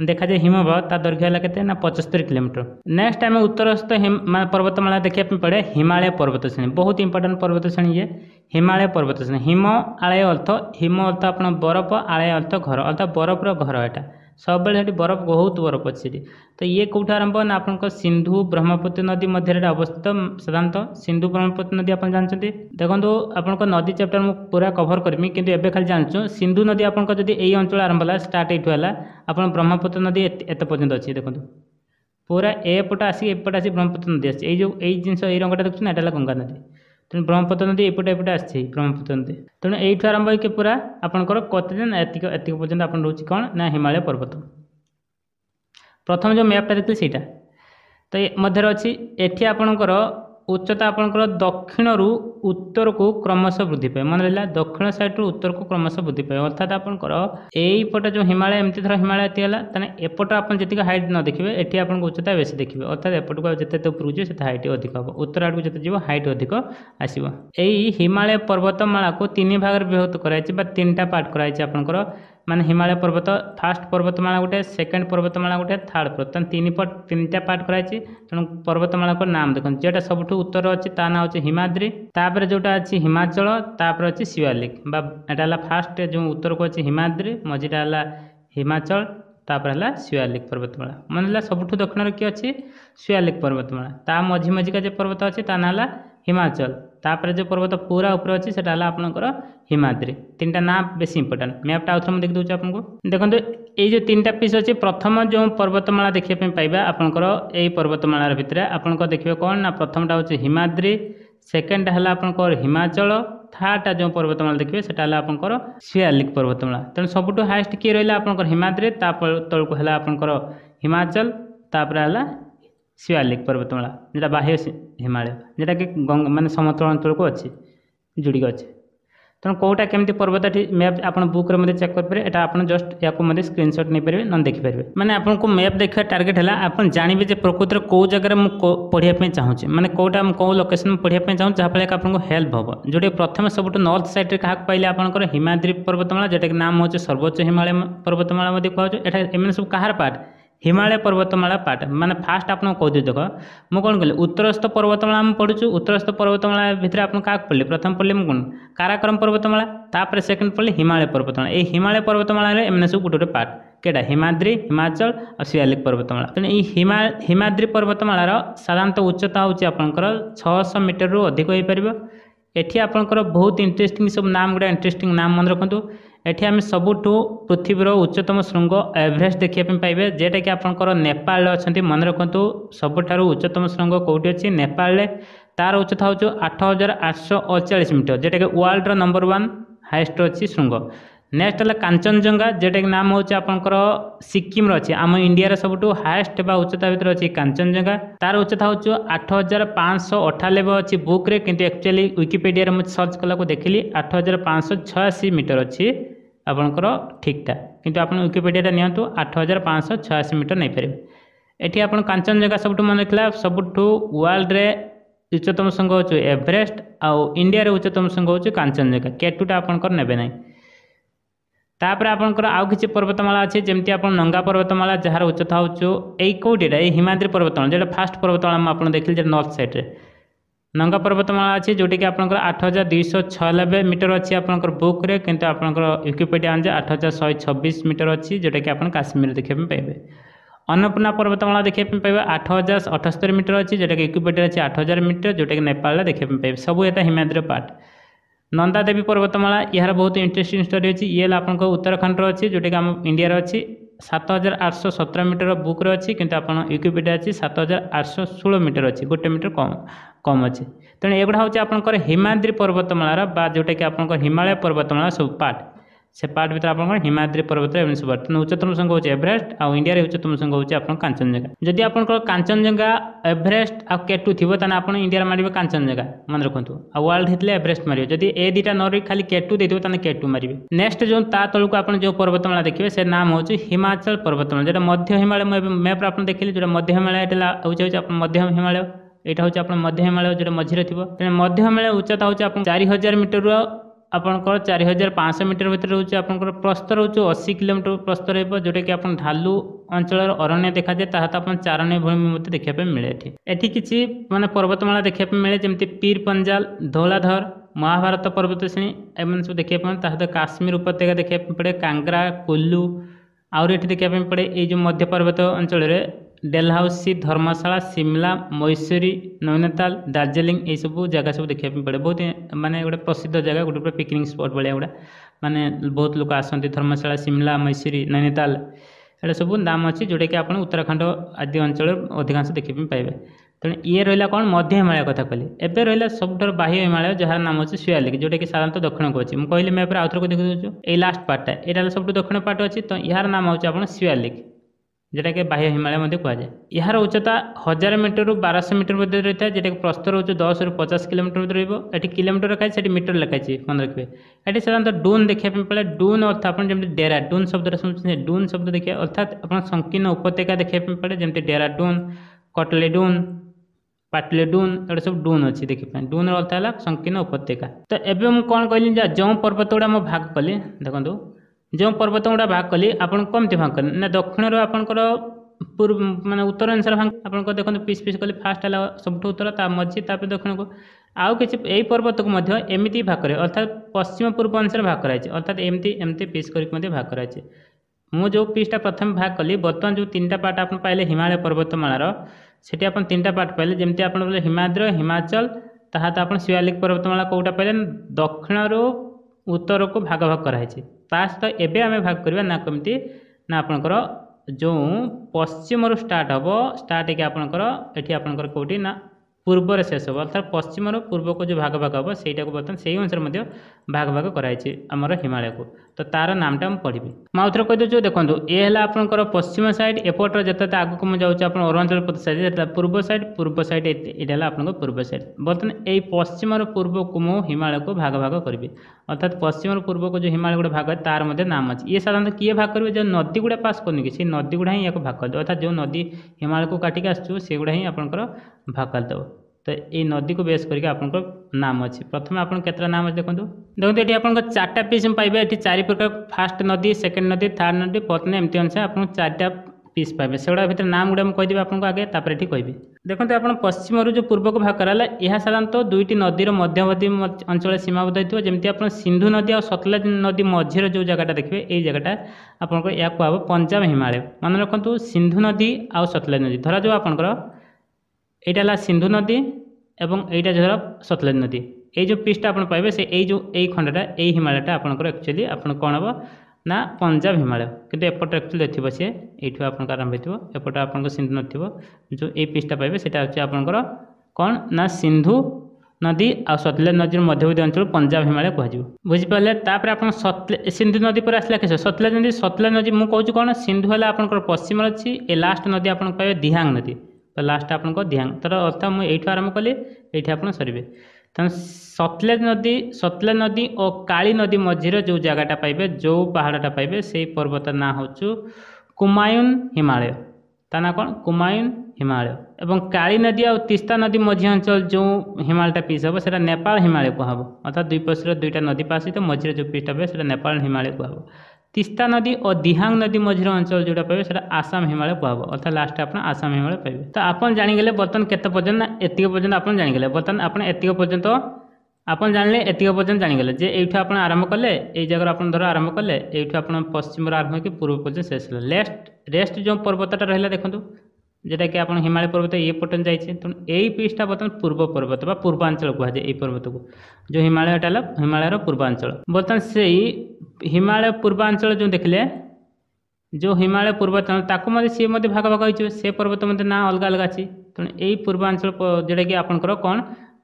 ଦେଖାଯାଏ ହିମବାହ ତା ଦୈର୍ଘ୍ୟ ହେଲା କେତେ ନା ପଞ୍ଚସ୍ତରୀ କିଲୋମିଟର ନେକ୍ସଟ ଆମେ ଉତ୍ତରସ୍ଥ ପର୍ବତମାଳା ଦେଖିବା ପାଇଁ ପଡ଼େ ହିମାଳୟ ପର୍ବତ ଶ୍ରେଣୀ ବହୁତ ଇମ୍ପୋର୍ଟାଣ୍ଟ ପର୍ବତ ଶ୍ରେଣୀ ଇଏ ହିମାଳୟ ପର୍ବତ ଶ୍ରେଣୀ ହିମ ଆଳୟ ଅର୍ଥ ହିମ ଅର୍ଥ ଆପଣ ବରଫ ଆଳୟ ଅର୍ଥ ଘର ଅର୍ଥାତ ବରଫର ଘର ଏଇଟା ସବୁବେଳେ ସେଠି ବରଫ ବହୁତ ବରଫ ଅଛି ସେଠି ତ ଇଏ କେଉଁଠୁ ଆରମ୍ଭ ନା ଆପଣଙ୍କ ସିନ୍ଧୁ ବ୍ରହ୍ମପୁତ୍ର ନଦୀ ମଧ୍ୟରେ ଅବସ୍ଥିତ ସାଧାରଣତଃ ସିନ୍ଧୁ ବ୍ରହ୍ମପୁତ୍ର ନଦୀ ଆପଣ ଜାଣିଛନ୍ତି ଦେଖନ୍ତୁ ଆପଣଙ୍କ ନଦୀ ଚାପ୍ଟର ମୁଁ ପୁରା କଭର କରିମି କିନ୍ତୁ ଏବେ ଖାଲି ଜାଣିଛୁ ସିନ୍ଧୁ ନଦୀ ଆପଣଙ୍କ ଯଦି ଏଇ ଅଞ୍ଚଳ ଆରମ୍ଭ ହେଲା ଷ୍ଟାର୍ଟ ଏଇଠୁ ହେଲା ଆପଣ ବ୍ରହ୍ମପୁତ୍ର ନଦୀ ଏତେ ପର୍ଯ୍ୟନ୍ତ ଅଛି ଦେଖନ୍ତୁ ପୁରା ଏପଟେ ଆସି ଏପଟେ ଆସି ବ୍ରହ୍ମପୁତ୍ର ନଦୀ ଆସିଛି ଏଇ ଯେଉଁ ଏଇ ଜିନିଷ ଏଇ ରଙ୍ଗଟା ଦେଖୁଛୁ ନା ଏଇଟା ହେଲା ଗଙ୍ଗା ନଦୀ ତେଣୁ ବ୍ରହ୍ମପୁତ୍ର ନଦୀ ଏପଟେ ଏପଟେ ଆସିଛି ବ୍ରହ୍ମପୁତ୍ର ନଦୀ ତେଣୁ ଏଇଠୁ ଆରମ୍ଭ ହେଇକି ପୁରା ଆପଣଙ୍କର କତିଦିନ ଏତିକି ଏତିକି ପର୍ଯ୍ୟନ୍ତ ଆପଣ ରହୁଛି କ'ଣ ନା ହିମାଳୟ ପର୍ବତ ପ୍ରଥମେ ଯେଉଁ ମ୍ୟାପ୍ଟା ଦେଖିଲି ସେଇଟା ତ ମଧ୍ୟରେ ଅଛି ଏଠି ଆପଣଙ୍କର ଉଚ୍ଚତା ଆପଣଙ୍କର ଦକ୍ଷିଣରୁ ଉତ୍ତରକୁ କ୍ରମଶଃ ବୃଦ୍ଧି ପାଏ ମନେ ରହିଲା ଦକ୍ଷିଣ ସାଇଡ଼ରୁ ଉତ୍ତରକୁ କ୍ରମଶଃ ବୃଦ୍ଧି ପାଏ ଅର୍ଥାତ୍ ଆପଣଙ୍କର ଏଇପଟେ ଯେଉଁ ହିମାଳୟ ଏମିତି ଥର ହିମାଳୟତି ହେଲା ତାହେଲେ ଏପଟ ଆପଣ ଯେତିକି ହାଇଟ୍ ନ ଦେଖିବେ ଏଠି ଆପଣଙ୍କ ଉଚ୍ଚତା ବେଶୀ ଦେଖିବେ ଅର୍ଥାତ୍ ଏପଟକୁ ଆଉ ଯେତେ ଉପରକୁ ଯିବ ସେତେ ହାଇଟ୍ ଅଧିକ ହେବ ଉତ୍ତର ଆଡ଼କୁ ଯେତେ ଯିବ ହାଇଟ୍ ଅଧିକ ଆସିବ ଏଇ ହିମାଳୟ ପର୍ବତମାଳାକୁ ତିନି ଭାଗରେ ବିଭକ୍ତ କରାଯାଇଛି ବା ତିନିଟା ପାର୍ଟ କରାଯାଇଛି ଆପଣଙ୍କର মানে হিমালয় পর্বত ফার্স্ট পর্বতমালা গোটে সেকেন্ড পর্বতমালা গোটে থার্ড পর্বত তিন পট তিনটা পার্ট କରାଯାଇଛି ତେଣୁ ପର୍ବତମାଳାଙ୍କର ନାମ ଦେଖନ୍ତୁ ଯେଉଁଟା ସବୁଠୁ ଉତ୍ତର ଅଛି ତା ନାଁ ହେଉଛି ହିମାଦ୍ରି ତାପରେ ଯେଉଁଟା ଅଛି ହିମାଚଳ ତାପରେ ଅଛି ଶିୱାଲିକ୍ ବା ଏଇଟା ହେଲା ଫାର୍ଷ୍ଟ ଯେଉଁ ଉତ୍ତରକୁ ଅଛି ହିମାଦ୍ରି ମଝିଟା ହେଲା ହିମାଚଳ ତାପରେ ହେଲା ଶିୱାଲିକ୍ ପର୍ବତମାଳା ମାନେ ହେଲା ସବୁଠୁ ଦକ୍ଷିଣରେ କିଏ ଅଛି ଶିୱାଲିକ୍ ପର୍ବତମାଳା ତା ମଝି ମଝିକା ଯେ ପର୍ବତ ଅଛି ତା ନାଁ ହେଲା ହିମାଚଳ ତାପରେ ଯେଉଁ ପର୍ବତ ପୁରା ଉପରେ ଅଛି ସେଇଟା ହେଲା ଆପଣଙ୍କର ହିମାଦ୍ରି ତିନିଟା ନାଁ ବେଶୀ ଇମ୍ପୋର୍ଟାଣ୍ଟ ମ୍ୟାପ୍ଟା ଆଉଥରେ ମୁଁ ଦେଖିଦେଉଛି ଆପଣଙ୍କୁ ଦେଖନ୍ତୁ ଏଇ ଯେଉଁ ତିନିଟା ପିସ୍ ଅଛି ପ୍ରଥମ ଯେଉଁ ପର୍ବତମାଳା ଦେଖିବା ପାଇଁ ପାଇବା ଆପଣଙ୍କର ଏଇ ପର୍ବତମାଳାର ଭିତରେ ଆପଣଙ୍କ ଦେଖିବେ କ'ଣ ନା ପ୍ରଥମଟା ହେଉଛି ହିମାଦ୍ରି ସେକେଣ୍ଡଟା ହେଲା ଆପଣଙ୍କର ହିମାଚଳ ଥାର୍ଡ଼ଟା ଯେଉଁ ପର୍ବତମାଳା ଦେଖିବେ ସେଟା ହେଲା ଆପଣଙ୍କର ସିଆଲିକ୍ ପର୍ବତମାଳା ତେଣୁ ସବୁଠୁ ହାଏଷ୍ଟ କିଏ ରହିଲା ଆପଣଙ୍କର ହିମାଦ୍ରି ତା ତଳକୁ ହେଲା ଆପଣଙ୍କର ହିମାଚଳ ତାପରେ ହେଲା ଶିଆଲିକ୍ ପର୍ବତମାଳା ଯେଉଁଟା ବାହ୍ୟ ହିମାଳୟ ଯେଉଁଟାକି ମାନେ ସମତଳ ଅଞ୍ଚଳକୁ ଅଛି ଯୁଡ଼ିକି ଅଛି ତେଣୁ କେଉଁଟା କେମିତି ପର୍ବତ ଏଠି ମ୍ୟାପ୍ ଆପଣ ବୁକ୍ରେ ମଧ୍ୟ ଚେକ୍ କରିପାରିବେ ଏଇଟା ଆପଣ ଜଷ୍ଟ ୟାକୁ ମଧ୍ୟ ସ୍କ୍ରିନ୍ସଟ୍ ନେଇପାରିବେ ନ ଦେଖିପାରିବେ ମାନେ ଆପଣଙ୍କୁ ମ୍ୟାପ୍ ଦେଖିବା ଟାର୍ଗେଟ୍ ହେଲା ଆପଣ ଜାଣିବେ ଯେ ପ୍ରକୃତିର କେଉଁ ଜାଗାରେ ମୁଁ ପଢ଼ିବା ପାଇଁ ଚାହୁଁଛି ମାନେ କେଉଁଟା ମୁଁ କେଉଁ ଲୋକେସନ୍ ମୁଁ ପଢ଼ିବା ପାଇଁ ଚାହୁଁଛି ଯାହାଫଳରେ କି ଆପଣଙ୍କୁ ହେଲ୍ପ ହେବ ଯେଉଁଠି ପ୍ରଥମେ ସବୁଠୁ ନର୍ଥ ସାଇଡ଼୍ରେ କାହାକୁ ପାଇଲେ ଆପଣଙ୍କର ହିମାଦ୍ରି ପର୍ବତମାଳା ଯେଉଁଟାକି ନାମ ହେଉଛି ସର୍ବୋଚ୍ଚ ହିମାଳୟ ପର୍ବତମାଳା ମଧ୍ୟ କୁହାଯାଉଛି ଏଇଟା ଏମାନେ ସବୁ କାହାର ପାର୍ଟ ହିମାଳୟ ପର୍ବତମାଳା ପାର୍ଟ ମାନେ ଫାଷ୍ଟ ଆପଣଙ୍କୁ କହିଦେଉଛି ଦେଖ ମୁଁ କ'ଣ କହିଲି ଉତ୍ତରସ୍ଥ ପର୍ବତମାଳା ଆମେ ପଢ଼ୁଛୁ ଉତ୍ତରସ୍ଥ ପର୍ବତମାଳା ଭିତରେ ଆପଣ କାହାକୁ ପଢ଼ିଲେ ପ୍ରଥମ ପଢ଼ିଲେ ମୁଁ କ'ଣ କାରାକରମ ପର୍ବତମାଳା ତାପରେ ସେକେଣ୍ଡ ପଢ଼ିଲେ ହିମାଳୟ ପର୍ବତମାଳା ଏହି ହିମାଳୟ ପର୍ବତମାଳାରେ ଏମାନେ ସବୁ ଗୋଟେ ଗୋଟେ ପାର୍ଟ କେଟା ହିମାଦ୍ରି ହିମାଚଳ ଆଉ ଶିଆଲିକ ପର୍ବତମାଳା ତେଣୁ ଏହି ହିମା ହିମାଦ୍ରି ପର୍ବତମାଳାର ସାଧାରଣତଃ ଉଚ୍ଚତା ହେଉଛି ଆପଣଙ୍କର ଛଅଶହ ମିଟରରୁ ଅଧିକ ହୋଇପାରିବ ଏଠି ଆପଣଙ୍କର ବହୁତ ଇଣ୍ଟରେଷ୍ଟିଂ ସବୁ ନାମ ଗୁଡ଼ା ଇଣ୍ଟରେଷ୍ଟିଂ ନାମ ମନେ ରଖନ୍ତୁ ଏଠି ଆମେ ସବୁଠୁ ପୃଥିବୀର ଉଚ୍ଚତମ ଶୃଙ୍ଗ ଏଭରେଷ୍ଟ ଦେଖିବା ପାଇଁ ପାଇବେ ଯେଉଁଟାକି ଆପଣଙ୍କର ନେପାଳରେ ଅଛନ୍ତି ମନେ ରଖନ୍ତୁ ସବୁଠାରୁ ଉଚ୍ଚତମ ଶୃଙ୍ଗ କେଉଁଠି ଅଛି ନେପାଳରେ ତା'ର ଉଚ୍ଚତା ହେଉଛି ଆଠ ହଜାର ଆଠଶହ ଅଡ଼ଚାଳିଶ ମିଟର ଯେଉଁଟାକି ୱାର୍ଲଡ଼ର ନମ୍ବର ୱାନ୍ ହାଏଷ୍ଟ ଅଛି ଶୃଙ୍ଗ ନେକ୍ସଟ ହେଲା କାଞ୍ଚନଜଙ୍ଗା ଯେଉଁଟାକି ନାମ ହେଉଛି ଆପଣଙ୍କର ସିକିମର ଅଛି ଆମ ଇଣ୍ଡିଆର ସବୁଠୁ ହାଏଷ୍ଟ ବା ଉଚ୍ଚତା ଭିତରେ ଅଛି କାଞ୍ଚନଜଙ୍ଗା ତାର ଉଚ୍ଚତା ହେଉଛି ଆଠ ହଜାର ପାଞ୍ଚଶହ ଅଠାନବେ ଅଛି ବୁକ୍ରେ କିନ୍ତୁ ଆକ୍ଚୁଆଲି ୱିକିପିଡ଼ିଆରେ ମୁଁ ସର୍ଚ୍ଚ କଲାକୁ ଦେଖିଲି ଆଠ ହଜାର ପାଞ୍ଚଶହ ଛୟାଅଶୀ ମିଟର ଅଛି ଆପଣଙ୍କର ଠିକ୍ଟା କିନ୍ତୁ ଆପଣ ୱିକିପିଡ଼ିଆଟା ନିଅନ୍ତୁ ଆଠ ହଜାର ପାଞ୍ଚଶହ ଛୟାଅଶୀ ମିଟର ନେଇପାରିବେ ଏଠି ଆପଣ କାଞ୍ଚନଜଙ୍ଗା ସବୁଠୁ ମନେ ରଖିଲା ସବୁଠୁ ୱାର୍ଲଡ଼ରେ ଉଚ୍ଚତମ ଶୃଙ୍ଗ ହେଉଛି ଏଭରେଷ୍ଟ ଆଉ ଇଣ୍ଡିଆରେ ଉଚ୍ଚତମ ଶୃଙ୍ଗ ହେଉଛି କାଞ୍ଚନଜଙ୍ଗା କେ ଟୁଟା ଆପଣଙ୍କର ନେବେ ନାହିଁ ତାପରେ ଆପଣଙ୍କର ଆଉ କିଛି ପର୍ବତମାଳା ଅଛି ଯେମିତି ଆପଣ ନଙ୍ଗା ପର୍ବତମାଳା ଯାହାର ଉଚ୍ଚତା ହେଉଛୁ ଏଇ କେଉଁଟିଟା ଏଇ ହିମାଦ୍ରି ପର୍ବତମାଳା ଯେଉଁଟା ଫାଷ୍ଟ ପର୍ବତମାଳା ମୁଁ ଆପଣ ଦେଖିଲି ଯେଉଁଟା ନର୍ଥ ସାଇଡ଼୍ରେ ନଙ୍ଗା ପର୍ବତମାଳା ଅଛି ଯେଉଁଟାକି ଆପଣଙ୍କର ଆଠ ହଜାର ଦୁଇଶହ ଛୟାନବେ ମିଟର ଅଛି ଆପଣଙ୍କର ବୁକ୍ରେ କିନ୍ତୁ ଆପଣଙ୍କର ୱିକିପିଡ଼ିଆ ଅନୁଯାୟୀ ଆଠ ହଜାର ଶହେ ଛବିଶ ମିଟର ଅଛି ଯେଉଁଟାକି ଆପଣ କାଶ୍ମୀରରେ ଦେଖିବା ପାଇଁ ପାଇବେ ଅନ୍ନପୂର୍ଣ୍ଣା ପର୍ବତମାଳା ଦେଖିବା ପାଇଁ ପାଇବେ ଆଠ ହଜାର ଅଠସ୍ତରୀ ମିଟର ଅଛି ଯେଉଁଟାକି ୱିକିପିଡ଼ିଆରେ ଅଛି ଆଠ ହଜାର ମିଟର ଯେଉଁଟାକି ନେପାଳରେ ଦେଖିବା ପାଇଁ ପାଇବେ ସବୁ ଏଇଟା ହିମାଦ୍ରୀୟ ପାର୍ଟ ନନ୍ଦାଦେବୀ ପର୍ବତମାଳା ଏହାର ବହୁତ ଇଣ୍ଟରେଷ୍ଟିଂ ଷ୍ଟୋରି ଅଛି ଇଏଲ୍ ଆପଣଙ୍କ ଉତ୍ତରାଖଣ୍ଡର ଅଛି ଯେଉଁଟାକି ଆମ ଇଣ୍ଡିଆର ଅଛି ସାତ ହଜାର ଆଠଶହ ସତର ମିଟର ବୁକ୍ରେ ଅଛି କିନ୍ତୁ ଆପଣ ୱିକିପିଡ଼ିଆ ଅଛି ସାତ ହଜାର ଆଠଶହ ଷୋହଳ ମିଟର ଅଛି ଗୋଟେ ମିଟର କମ୍ କମ୍ ଅଛି ତେଣୁ ଏଗୁଡ଼ା ହେଉଛି ଆପଣଙ୍କର ହିମାଦ୍ରି ପର୍ବତମାଳାର ବା ଯେଉଁଟାକି ଆପଣଙ୍କର ହିମାଳୟ ପର୍ବତମାଳା ସବୁ ପାର୍ଟ ସେ ପାର୍ଟ ଭିତରେ ଆପଣଙ୍କର ହିମାଦ୍ରି ପର୍ବତରେ ଉଣେଇଶ ବର୍ତ୍ତମାନ ଉଚ୍ଚତମ ଶୃଙ୍ଗ ହେଉଛି ଏଭରେଷ୍ଟ ଆଉ ଇଣ୍ଡିଆରେ ଉଚ୍ଚତମ ଶୃଙ୍ଗ ହେଉଛି ଆପଣଙ୍କ କାଞ୍ଚନଜଙ୍ଗା ଯଦି ଆପଣଙ୍କର କାଞ୍ଚନଜଙ୍ଗା ଏଭରେଷ୍ଟ ଆଉ କେ ଟୁ ଥିବ ତାହେଲେ ଆପଣ ଇଣ୍ଡିଆରେ ମାରିବେ କାଞ୍ଚନଜଙ୍ଗା ମନେ ରଖନ୍ତୁ ଆଉ ୱାର୍ଲଡ ହେଇଥିଲେ ଏଭରେଷ୍ଟ ମାରିବେ ଯଦି ଏ ଦୁଇଟା ନରି ଖାଲି କେ ଟୁ ଦେଇଥିବ ତାହେଲେ କେ ଟୁ ମାରିବେ ନେକ୍ସଟ ଯେଉଁ ତା ତଳକୁ ଆପଣ ଯେଉଁ ପର୍ବତମାଳା ଦେଖିବେ ସେ ନାମ ହେଉଛି ହିମାଚଳ ପର୍ବତମାଳା ଯେଉଁଟା ମଧ୍ୟ ହିମାଳୟ ମୁଁ ଏବେ ମ୍ୟାପ୍ରେ ଆପଣ ଦେଖିଲି ଯେଉଁଟା ମଧ୍ୟ ହିମାଳୟ ଏଇଟା ହେଉଛି ହେଉଛି ଆପଣ ମଧ୍ୟ ହିମାଳୟ ଏଇଟା ହେଉଛି ଆପଣ ମଧ୍ୟ ହିମାଳୟ ଯେଉଁଟା ମଝିରେ ଥିବ ତେଣୁ ମଧ୍ୟ ହିମାଳୟ ଉଚ୍ଚତା ହେଉଛି ଆପଣ ଚାରି ହଜାର ମିଟରରୁ आप चार हजार पाँच मीटर भितर रोचे आप प्रस्त रोच अशी किलोमीटर प्रस्त रहा जोटा कि आप ढालू अंचल अरण्य देखा जाए ता तो आप चारण्य भूमि मत देखा मिले ये किसी मान पर्वतमाला देखा मिले जमी पीर पंजाल धौलाधर महाभारत पर्वत श्रेणी एम सब देखा काश्मीर उपत्य देखा पड़े कांग्रा कुल्लू आठ देखापे ये मध्य पर्वत अंचल ଡେଲହାଉସି ଧର୍ମଶାଳା ସିମଲା ମୈସୁରୀ ନୈନିତାଲ ଦାର୍ଜିଲିଂ ଏଇସବୁ ଜାଗା ସବୁ ଦେଖିବା ପାଇଁ ପଡ଼େ ବହୁତ ମାନେ ଗୋଟେ ପ୍ରସିଦ୍ଧ ଜାଗା ଗୋଟେ ଗୋଟେ ପିକନିକ୍ ସ୍ପଟ୍ ଭଳିଆ ଗୁଡ଼ା ମାନେ ବହୁତ ଲୋକ ଆସନ୍ତି ଧର୍ମଶାଳା ସିମଲା ମୈସୁରୀ ନୈନିତାଲ ଏଇଟା ସବୁ ନାମ ଅଛି ଯେଉଁଟାକି ଆପଣ ଉତ୍ତରାଖଣ୍ଡ ଆଦି ଅଞ୍ଚଳରେ ଅଧିକାଂଶ ଦେଖିବା ପାଇଁ ପାଇବେ ତେଣୁ ଇଏ ରହିଲା କ'ଣ ମଧ୍ୟ ହିମାଳୟ କଥା କହିଲି ଏବେ ରହିଲା ସବୁଠାରୁ ବାହ୍ୟ ହିମାଳୟ ଯାହାର ନାମ ହେଉଛି ସୁୟାଲିକ୍ ଯେଉଁଟାକି ସାଧାରଣତଃ ଦକ୍ଷିଣକୁ ଅଛି ମୁଁ କହିଲି ମ୍ୟାପ୍ରେ ଆଉଥରକୁ ଦେଖିଦେଉଛୁ ଏଇ ଲାଷ୍ଟ ପାର୍ଟଟା ଏଇଟା ହେଲା ସବୁଠୁ ଦକ୍ଷିଣ ପାର୍ଟ ଅଛି ତ ଏହାର ନାମ ହେଉଛି ଆପଣ ସୁୟାଲିକ୍ যেটাকে বাহ্য হিমালয় মধ্যে কুহযায় এর উচ্চতা হাজার মিটর বারশো মিটর মধ্যে রয়েছে যেটাকে প্রস্তর হচ্ছে দশ রু পচাশ কিলোমিটার মধ্যে রহব এটি কিলোমিটার লেখা সেটি মিটর লেখা আছে মনে রাখবে এটি সাধারণত ডুন দেখা পেলে ডুন অর্থ আপনার যেমন ডেরা ডুন শব্দটা শুনুছেন ডুন শব্দ দেখে অর্থাৎ আপনার সংকীর্ণ উপত্যকা দেখা পেলে যেমন ডেরা ডুন কটলে ডুন ପାଟିଲେ ଡୁନ୍ ଏଗୁଡ଼ା ସବୁ ଡୁନ୍ ଅଛି ଦେଖିବା ପାଇଁ ଡୁନ୍ର ଅର୍ଥ ହେଲା ସଂକୀର୍ଣ୍ଣ ଉପତ୍ୟକା ତ ଏବେ ମୁଁ କ'ଣ କହିଲି ଯେ ଯେଉଁ ପର୍ବତ ଗୁଡ଼ା ମୁଁ ଭାଗ କଲି ଦେଖନ୍ତୁ ଯେଉଁ ପର୍ବତ ଗୁଡ଼ା ଭାଗ କଲି ଆପଣ କେମିତି ଭାଗ କଲେ ନା ଦକ୍ଷିଣରୁ ଆପଣଙ୍କର ପୂର୍ବ ମାନେ ଉତ୍ତର ଅନୁସାରେ ଭାଙ୍ଗ ଆପଣଙ୍କର ଦେଖନ୍ତୁ ପିସ୍ ପିସ୍ କଲି ଫାଷ୍ଟ ହେଲା ସବୁଠୁ ଉତ୍ତର ତା ମଝି ତାପରେ ଦକ୍ଷିଣକୁ ଆଉ କିଛି ଏହି ପର୍ବତକୁ ମଧ୍ୟ ଏମିତି ଭାଗ କରେ ଅର୍ଥାତ୍ ପଶ୍ଚିମ ପୂର୍ବ ଅନୁସାରେ ଭାଗ କରାଯାଇଛି ଅର୍ଥାତ୍ ଏମିତି ଏମିତି ପିସ୍ କରିକି ମଧ୍ୟ ଭାଗ କରାଯାଇଛି ମୁଁ ଯେଉଁ ପିସ୍ଟା ପ୍ରଥମେ ଭାଗ କଲି ବର୍ତ୍ତମାନ ଯେଉଁ ତିନିଟା ପାର୍ଟ ଆପଣ ପାଇଲେ ହିମାଳୟ ପର୍ବତମାଳାର ସେଠି ଆପଣ ତିନିଟା ପାର୍ଟ ପାଇଲେ ଯେମିତି ଆପଣ ବୋଲେ ହିମାଦ୍ର ହିମାଚଳ ତାହା ତ ଆପଣ ଶିଳାଲିକ ପର୍ବତମାଳା କେଉଁଟା ପାଇଲେ ଦକ୍ଷିଣରୁ ଉତ୍ତରକୁ ଭାଗ ଭାଗ କରାହେଇଛି ତା ସହିତ ଏବେ ଆମେ ଭାଗ କରିବା ନା କେମିତି ନା ଆପଣଙ୍କର ଯେଉଁ ପଶ୍ଚିମରୁ ଷ୍ଟାର୍ଟ ହେବ ଷ୍ଟାର୍ଟ ହେଇକି ଆପଣଙ୍କର ଏଠି ଆପଣଙ୍କର କେଉଁଠି ନା পূর্বর শেষ হব অর্থাৎ পশ্চিমর পূর্বক যে ভাগ ভাগ হব সেইটাকে বর্তমান সেই অনুসারে মধ্যে ভাগ ভাগ করা হয়েছে আমার হিমালয়কে তো তার নামটা আমি পড়বি মু আউথরে কইদেছি দেখুন এ হল আপনার পশ্চিম সাইড এপটর যেতে আগুক মু যাচ্ছি আপনার অরুণাচল প্রদেশ সাইড যেতে পূর্ব সাইড পূর্ব সাইড এটা হল আপনার পূর্ব সাইড বর্তমান এই পশ্চিমর পূর্বকু মু হিমালয়কে ভাগ ভাগ করবি অর্থাৎ পশ্চিমর পূর্বক যে হিমালয় গোটে ভাগ তার মধ্যে নাম আছে ইয়ে সাধারণত কিয়ে ভাগ করবে যে নদীগুড়া পাস করুন কি সেই নদীগুড়া ହିଁ ୟାକୁ ଭାଗ କରିଦେବ ଅର୍ଥାৎ ଯେଉଁ ନଦୀ ହିମାଳୟକୁ କାଟିକି ଆସୁଛୁ ସେଗୁଡ଼ା ହିଁ ଆପଣଙ୍କର ଭାଗ କରିଦେବ তো এই নদীকে বেস করি আপনার নাম অছি প্রথমে আপনার কতটা নাম আছে দেখুন দেখুন এটি আপনার চারটা পিস পাইবে এটি চারি প্রকার ফার্স্ট নদী সেকেন্ড নদী থার্ড নদী পত্নী এমতি অনুসারে আপনার চারটা পিস পাইবে সেগুলা ভিতরে নাম গুড়া কইদেবি আপনার আগে তাপরে এটি কইবি দেখুন আপনার পশ্চিমর যে পূর্বক ভাগ করা এহা সাধারণত দুইটি নদীর মধ্যবর্তী অঞ্চলে সীমাবদ্ধ হয়ে যেমন আপনার সিন্ধু নদী আর সতলেজ নদী মঝির যে জায়গাটা দেখবে এই জায়গাটা আপনার ইয়া কুহব পঞ্জাব হিমালয় মনে রাখতু সিন্ধু নদী আর সতলেজ নদী ধরা যাও আপনার এইটা হল সিন্ধু নদী এবং এইটা ঝরা সতলেজ নদী এই যে পিসটা আপনার পাইবে সে এই যে এই খণ্ডটা এই হিমালয়টা আপনার একচুয়ালি আপনার কম হব না পঞ্জাব হিমালয় কিন্তু এপটে একচুয়ালি থিব সে এইটু আপনার আরম্ভ হয়ে এপটে আপনার সিন্ধু নদী যে এই পিসটা পাইবে সেটা হচ্ছে আপনার কম না সিন্ধু নদী আতলেজ নদীর মধ্যবর্তী অঞ্চল পঞ্জাব হিমালয় কুহযোগ বুঝিপারে তাপরে আপনার সতলে সিন্ধু নদী পরে আসলে কিস সতলেজ নদী সতলেজ নদী মু কৌছি কোণ সিন্ধু হলে আপনার পশ্চিমের অছি এ লাস্ট নদী আপনার পাইবে দিহাং নদী ତ ଲାଷ୍ଟ ଆପଣଙ୍କ ଦିହାଙ୍ଗ ତ ଅର୍ଥାତ୍ ମୁଁ ଏଇଠୁ ଆରମ୍ଭ କଲି ଏଇଠି ଆପଣ ସରିବେ ତେଣୁ ସତଲେଜ ନଦୀ ସତଲେଜ ନଦୀ ଓ କାଳୀ ନଦୀ ମଝିରେ ଯେଉଁ ଜାଗାଟା ପାଇବେ ଯେଉଁ ପାହାଡ଼ଟା ପାଇବେ ସେଇ ପର୍ବତ ନାଁ ହେଉଛୁ କୁମାୟୁନ ହିମାଳୟ ତା ନାଁ କ'ଣ କୁମାୟୁନ ହିମାଳୟ ଏବଂ କାଳୀ ନଦୀ ଆଉ ତିସ୍ତା ନଦୀ ମଝି ଅଞ୍ଚଳ ଯେଉଁ ହିମାଳୟଟା ପିସ୍ ହେବ ସେଇଟା ନେପାଳ ହିମାଳୟ କୁହାହେବ ଅର୍ଥାତ୍ ଦୁଇ ପଶିର ଦୁଇଟା ନଦୀ ପାସ୍ ହେଇଥିବ ମଝିରେ ଯେଉଁ ପିସ୍ଟା ହୁଏ ସେଇଟା ନେପାଳ ହିମାଳୟ କୁହାହେବ তিস্তা নদী ও দিহাং নদী মঝির অঞ্চল যেটা পাবে সেটা আসাম হিমালয় কুহব অর্থাৎ লাস্ট আপনার আসাম হিমালয় পাবে তো আপনার জাঁগলে বর্তমান কত পর্যন্ত এতিক পর্যন্ত আপনার জাঁগলে বর্তমান আপনার এতিক পর্যন্ত আপনার জাঁলে এতিক পর্যন্ত জাঁগলে যে এইটু আপনার আরম্ভ কলে এই জায়গার আপনার ধর আরম্ভ কলে এইটু আপনার পশ্চিমর আরম্ভ হয়ে পূর্ব পর্যন্ত শেষ হল লেস্ট রেস্ট যে পর্বতটা রহলা দেখুন যেটা কি আপনার হিমালয় পর্বত এ পর্যন্ত যাইছে তো এই পিসটা বর্তমান পূর্ব পর্বত বা পূর্বাঞ্চল কুহযায় এই পর্বতকে যে হিমালয়টা হল হিমালয়ের পূর্বাঞ্চল বর্তমান সেই হিমালয় পূর্বাঞ্চল যে দেখলে যে হিমালয় পূর্বাঞ্চল তাকে মধ্যে সি মধ্যে ভাগ ভাগ হয়েছে সে পর্বত মধ্যে না অলগা অলগা আছে তেমন এই পূর্বাঞ্চল যেটা কি আপনার কোণ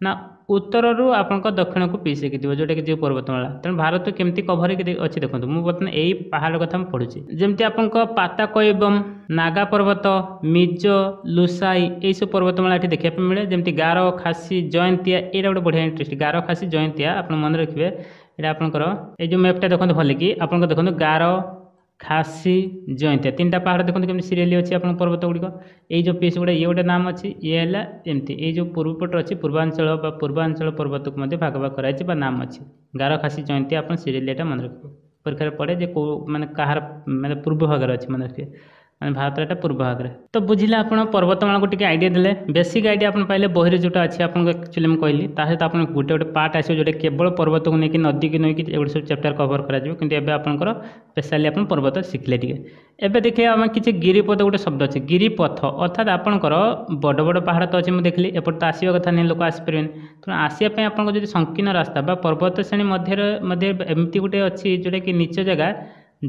না ଉତ୍ତରରୁ ଆପଣଙ୍କ ଦକ୍ଷିଣକୁ ପିସ୍ ଶିଖିଥିବ ଯେଉଁଟାକି ଯେଉଁ ପର୍ବତମାଳା ତେଣୁ ଭାରତ କେମିତି କଭର୍ ହେଇକି ଅଛି ଦେଖନ୍ତୁ ମୁଁ ବର୍ତ୍ତମାନ ଏଇ ପାହାଡ଼ କଥା ମୁଁ ପଢ଼ୁଛି ଯେମିତି ଆପଣଙ୍କ ପାତାକ ଏବଂ ନାଗା ପର୍ବତ ମିଜୋ ଲୁସାଇ ଏଇସବୁ ପର୍ବତମାଳା ଏଠି ଦେଖିବା ପାଇଁ ମିଳେ ଯେମିତି ଗାର ଖାସି ଜୟନ୍ତିଆ ଏଇଟା ଗୋଟେ ବଢ଼ିଆ ଇଣ୍ଟରେଷ୍ଟ ଗାର ଖାସି ଜୟନ୍ତିଆ ଆପଣ ମନେ ରଖିବେ ଏଇଟା ଆପଣଙ୍କର ଏଇ ଯେଉଁ ମ୍ୟାପ୍ଟା ଦେଖନ୍ତୁ ଭଲକି ଆପଣଙ୍କ ଦେଖନ୍ତୁ ଗାର ଖାସି ଜଇଁତିଆ ତିନିଟା ପାହାଡ଼ ଦେଖନ୍ତୁ କେମିତି ସିରିଏଲି ଅଛି ଆପଣଙ୍କ ପର୍ବତ ଗୁଡ଼ିକ ଏଇ ଯେଉଁ ପିସ୍ ଗୁଡ଼ା ଇଏ ଗୋଟେ ନାମ ଅଛି ଇଏ ହେଲା ଏମିତି ଏଇ ଯେଉଁ ପୂର୍ବ ପଟ ଅଛି ପୂର୍ବାଞ୍ଚଳ ବା ପୂର୍ବାଞ୍ଚଳ ପର୍ବତକୁ ମଧ୍ୟ ଭାଗ ଭାଗ କରାଯାଇଛି ବା ନାମ ଅଛି ଗାର ଖାସି ଜଇଁତିଆ ଆପଣ ସିରିଏଲି ଏଇଟା ମନେ ରଖିବେ ପରୀକ୍ଷାରେ ପଡ଼େ ଯେ କେଉଁ ମାନେ କାହାର ମାନେ ପୂର୍ବ ଭାଗରେ ଅଛି ମନେ ରଖିବେ ଆମେ ଭାରତର ଏଇଟା ପୂର୍ବ ଭାଗରେ ତ ବୁଝିଲେ ଆପଣ ପର୍ବତମାଳାକୁ ଟିକେ ଆଇଡ଼ିଆ ଦେଲେ ବେସିକ୍ ଆଇଡ଼ିଆ ଆପଣ ପାଇଲେ ବହିରେ ଯେଉଁଟା ଅଛି ଆପଣଙ୍କୁ ଆକ୍ଚୁଆଲି ମୁଁ କହିଲି ତା ସହିତ ଆପଣଙ୍କୁ ଗୋଟେ ଗୋଟେ ପାର୍ଟ ଆସିବ ଯେଉଁଟା କେବଳ ପର୍ବତକୁ ନେଇକି ନଦୀକୁ ନେଇକି ଏଗୁଡ଼ା ସବୁ ଚାପ୍ଟର କଭର୍ କରାଯିବ କିନ୍ତୁ ଏବେ ଆପଣଙ୍କର ସ୍ପେଶାଲି ଆପଣ ପର୍ବତ ଶିଖିଲେ ଟିକେ ଏବେ ଦେଖିବା ଆମେ କିଛି ଗିରିପଥ ଗୋଟେ ଶବ୍ଦ ଅଛି ଗିରିପଥ ଅର୍ଥାତ୍ ଆପଣଙ୍କର ବଡ଼ ବଡ଼ ପାହାଡ଼ ତ ଅଛି ମୁଁ ଦେଖିଲି ଏପଟେ ତ ଆସିବା କଥା ନାହିଁ ଲୋକ ଆସିପାରିବେନି ତେଣୁ ଆସିବା ପାଇଁ ଆପଣଙ୍କ ଯଦି ସଂକୀର୍ଣ୍ଣ ରାସ୍ତା ବା ପର୍ବତ ଶ୍ରେଣୀ ମଧ୍ୟରେ ମଧ୍ୟ ଏମିତି ଗୋଟେ ଅଛି ଯେଉଁଟାକି ନିଚ ଜାଗା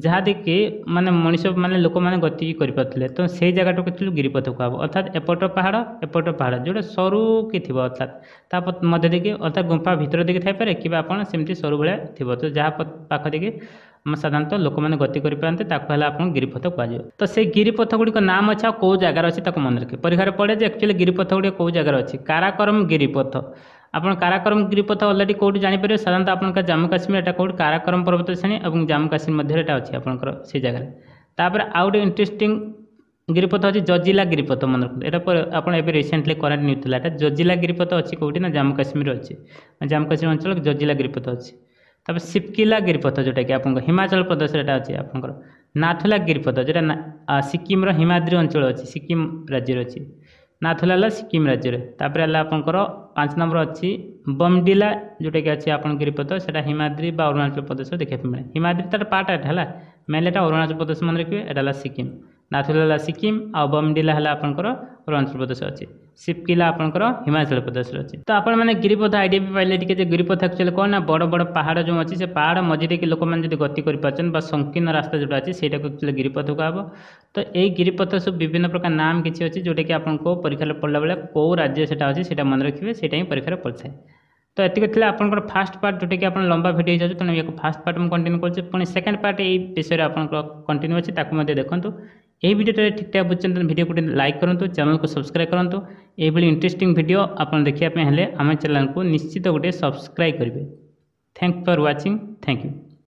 ଯାହାदेखି ମାନେ ମଣିଷ ମାନେ ଲୋକମାନେ ଗତିକି କରିପାରୁଥିଲେ ତ ସେଇ ଜାଗାଟାକୁ କହିଥିଲୁ ଗିରିପଥ କୁହାହବ ଅର୍ଥାତ୍ ଏପଟ ପାହାଡ଼ ଏପଟ ପାହାଡ଼ ଯେଉଁଟା ସରୁକି ଥିବ ଅର୍ଥାତ୍ ତା ମଧ୍ୟ ଦେଇକି ଅର୍ଥାତ୍ ଗୁମ୍ଫା ଭିତର ଦେଇକି ଥାଇପାରେ କିମ୍ବା ଆପଣ ସେମିତି ସରୁ ଭଳିଆ ଥିବ ତ ଯାହା ପାଖ ଦେଇକି ସାଧାରଣତଃ ଲୋକମାନେ ଗତି କରିପାରନ୍ତି ତାକୁ ହେଲା ଆପଣଙ୍କୁ ଗିରିପଥ କୁହାଯିବ ତ ସେଇ ଗିରିପଥ ଗୁଡ଼ିକ ନାମ ଅଛି ଆଉ କେଉଁ ଜାଗାରେ ଅଛି ତାକୁ ମନେ ରଖିବେ ପରୀକ୍ଷାରେ ପଡ଼େ ଯେ ଆକ୍ଚୁଆଲି ଗିରିପଥ ଗୁଡ଼ିକ କେଉଁ ଜାଗାରେ ଅଛି କାରାକରମ ଗିରିପଥ ଆପଣ କାରାକରମ ଗିରିପଥ ଅଲରେଡ଼ି କେଉଁଠି ଜାଣିପାରିବେ ସାଧାରଣତଃ ଆପଣଙ୍କ ଜାମ୍ମୁ କାଶ୍ମୀର ଏଇଟା କେଉଁଠି କାରାକରମ ପର୍ବତ ଶ୍ରେଣୀ ଏବଂ ଜାମ୍ମୁ କାଶ୍ମୀର ମଧ୍ୟରେ ଏଇଟା ଅଛି ଆପଣଙ୍କର ସେଇ ଜାଗାରେ ତାପରେ ଆଉ ଗୋଟେ ଇଣ୍ଟରେଷ୍ଟିଂ ଗିରିପଥ ଅଛି ଜଜିଲା ଗିରିପଥ ମନେ ରଖନ୍ତୁ ଏଇଟା ଆପଣ ଏବେ ରିସେଣ୍ଟଲି କରେଣ୍ଟ ନ୍ୟୁଜ୍ ଥିଲା ଏଇଟା ଜଜିଲା ଗିରିପଥ ଅଛି କେଉଁଠି ନା ଜାମ୍ମୁ କାଶ୍ମୀର ଅଛି ଜାମ୍ମୁ କାଶ୍ମୀର ଅଞ୍ଚଳ ଜଜିଲା ଗିରିପଥ ଅଛି ତାପରେ ସିପକିଲା ଗିରିପଥ ଯେଉଁଟାକି ଆପଣଙ୍କ ହିମାଚଳ ପ୍ରଦେଶରେ ଏଇଟା ଅଛି ଆପଣଙ୍କର ନାଥୁଲା ଗିରିପଥ ଯେଉଁଟା ସିକିମ୍ର ହିମାଦ୍ରି ଅଞ୍ଚଳ ଅଛି ସିକିମ୍ ରାଜ୍ୟରେ ଅଛି ନାଥୁଲା ହେଲା ସିକିମ୍ ରାଜ୍ୟରେ ତାପରେ ହେଲା ଆପଣଙ୍କର পাঁচ নম্বর অছি বমডিলা যেটাকি আছে আপনার গিরিপথ সেটা হিমাদ্রি বা অরুণাচল প্রদেশ দেখা মিলে হিমাদ্রি তার পার্ট এটা হল মেনলি এটা অরুণাচল প্রদেশ মনে রাখবে এটা হল সিকিম ନାଥୁଲା ହେଲା ସିକିମ୍ ଆଉ ବମଡ଼ିଲା ହେଲା ଆପଣଙ୍କର ଅରୁଣାଚଳ ପ୍ରଦେଶ ଅଛି ସିପକିଲା ଆପଣଙ୍କର ହିମାଚଳ ପ୍ରଦେଶରେ ଅଛି ତ ଆପଣମାନେ ଗିରିପଥ ଆଇଡ଼ିଆ ବି ପାଇଲେ ଟିକେ ଯେ ଗିରିପଥ ଆକ୍ଚୁଆଲି କ'ଣ ନା ବଡ଼ ବଡ଼ ପାହାଡ଼ ଯେଉଁ ଅଛି ସେ ପାହାଡ଼ ମଝିରେକି ଲୋକମାନେ ଯଦି ଗତି କରିପାରୁଛନ୍ତି ବା ସଂକୀର୍ଣ୍ଣ ରାସ୍ତା ଯେଉଁଟା ଅଛି ସେଇଟାକୁ ଆକ୍ଚୁଆଲି ଗିରିପଥ କୁହାହେବ ତ ଏଇ ଗିରିପଥ ସବୁ ବିଭିନ୍ନ ପ୍ରକାର ନାମ କିଛି ଅଛି ଯେଉଁଟାକି ଆପଣଙ୍କୁ ପରୀକ୍ଷାରେ ପଡ଼ିଲା ବେଳେ କେଉଁ ରାଜ୍ୟ ସେଇଟା ଅଛି ସେଇଟା ମନେ ରଖିବେ ସେଇଟା ହିଁ ପରୀକ୍ଷାରେ ପଡ଼ିଥାଏ ତ ଏତିକି ଥିଲା ଆପଣଙ୍କର ଫାଷ୍ଟ ପାର୍ଟ ଯେଉଁଟାକି ଆପଣ ଲମ୍ବା ଭିଡ଼ିଓ ହେଇଯାଉଛି ତେଣୁ ଏହାକୁ ଫାଷ୍ଟ ପାର୍ଟ ମୁଁ କଣ୍ଟିନ୍ୟୁ କରୁଛି ପୁଣି ସେକେଣ୍ଡ ପାର୍ଟ ଏଇ ବିଷୟରେ ଆପଣଙ୍କର କଣ୍ଟିନ୍ୟୁ ଅଛି ତାକୁ ମଧ୍ୟ ଦେଖନ୍ତୁ यही भिडियोटे ठीक ठाक बुझे भिडियो गोटे लाइक करूँ चैनल को सब्सक्राइब करूँ यह इंटरेस्टिंग भिडियो आप देखापी आम चेल को निश्चित गोटे सब्सक्राइब करेंगे thank for watching thank you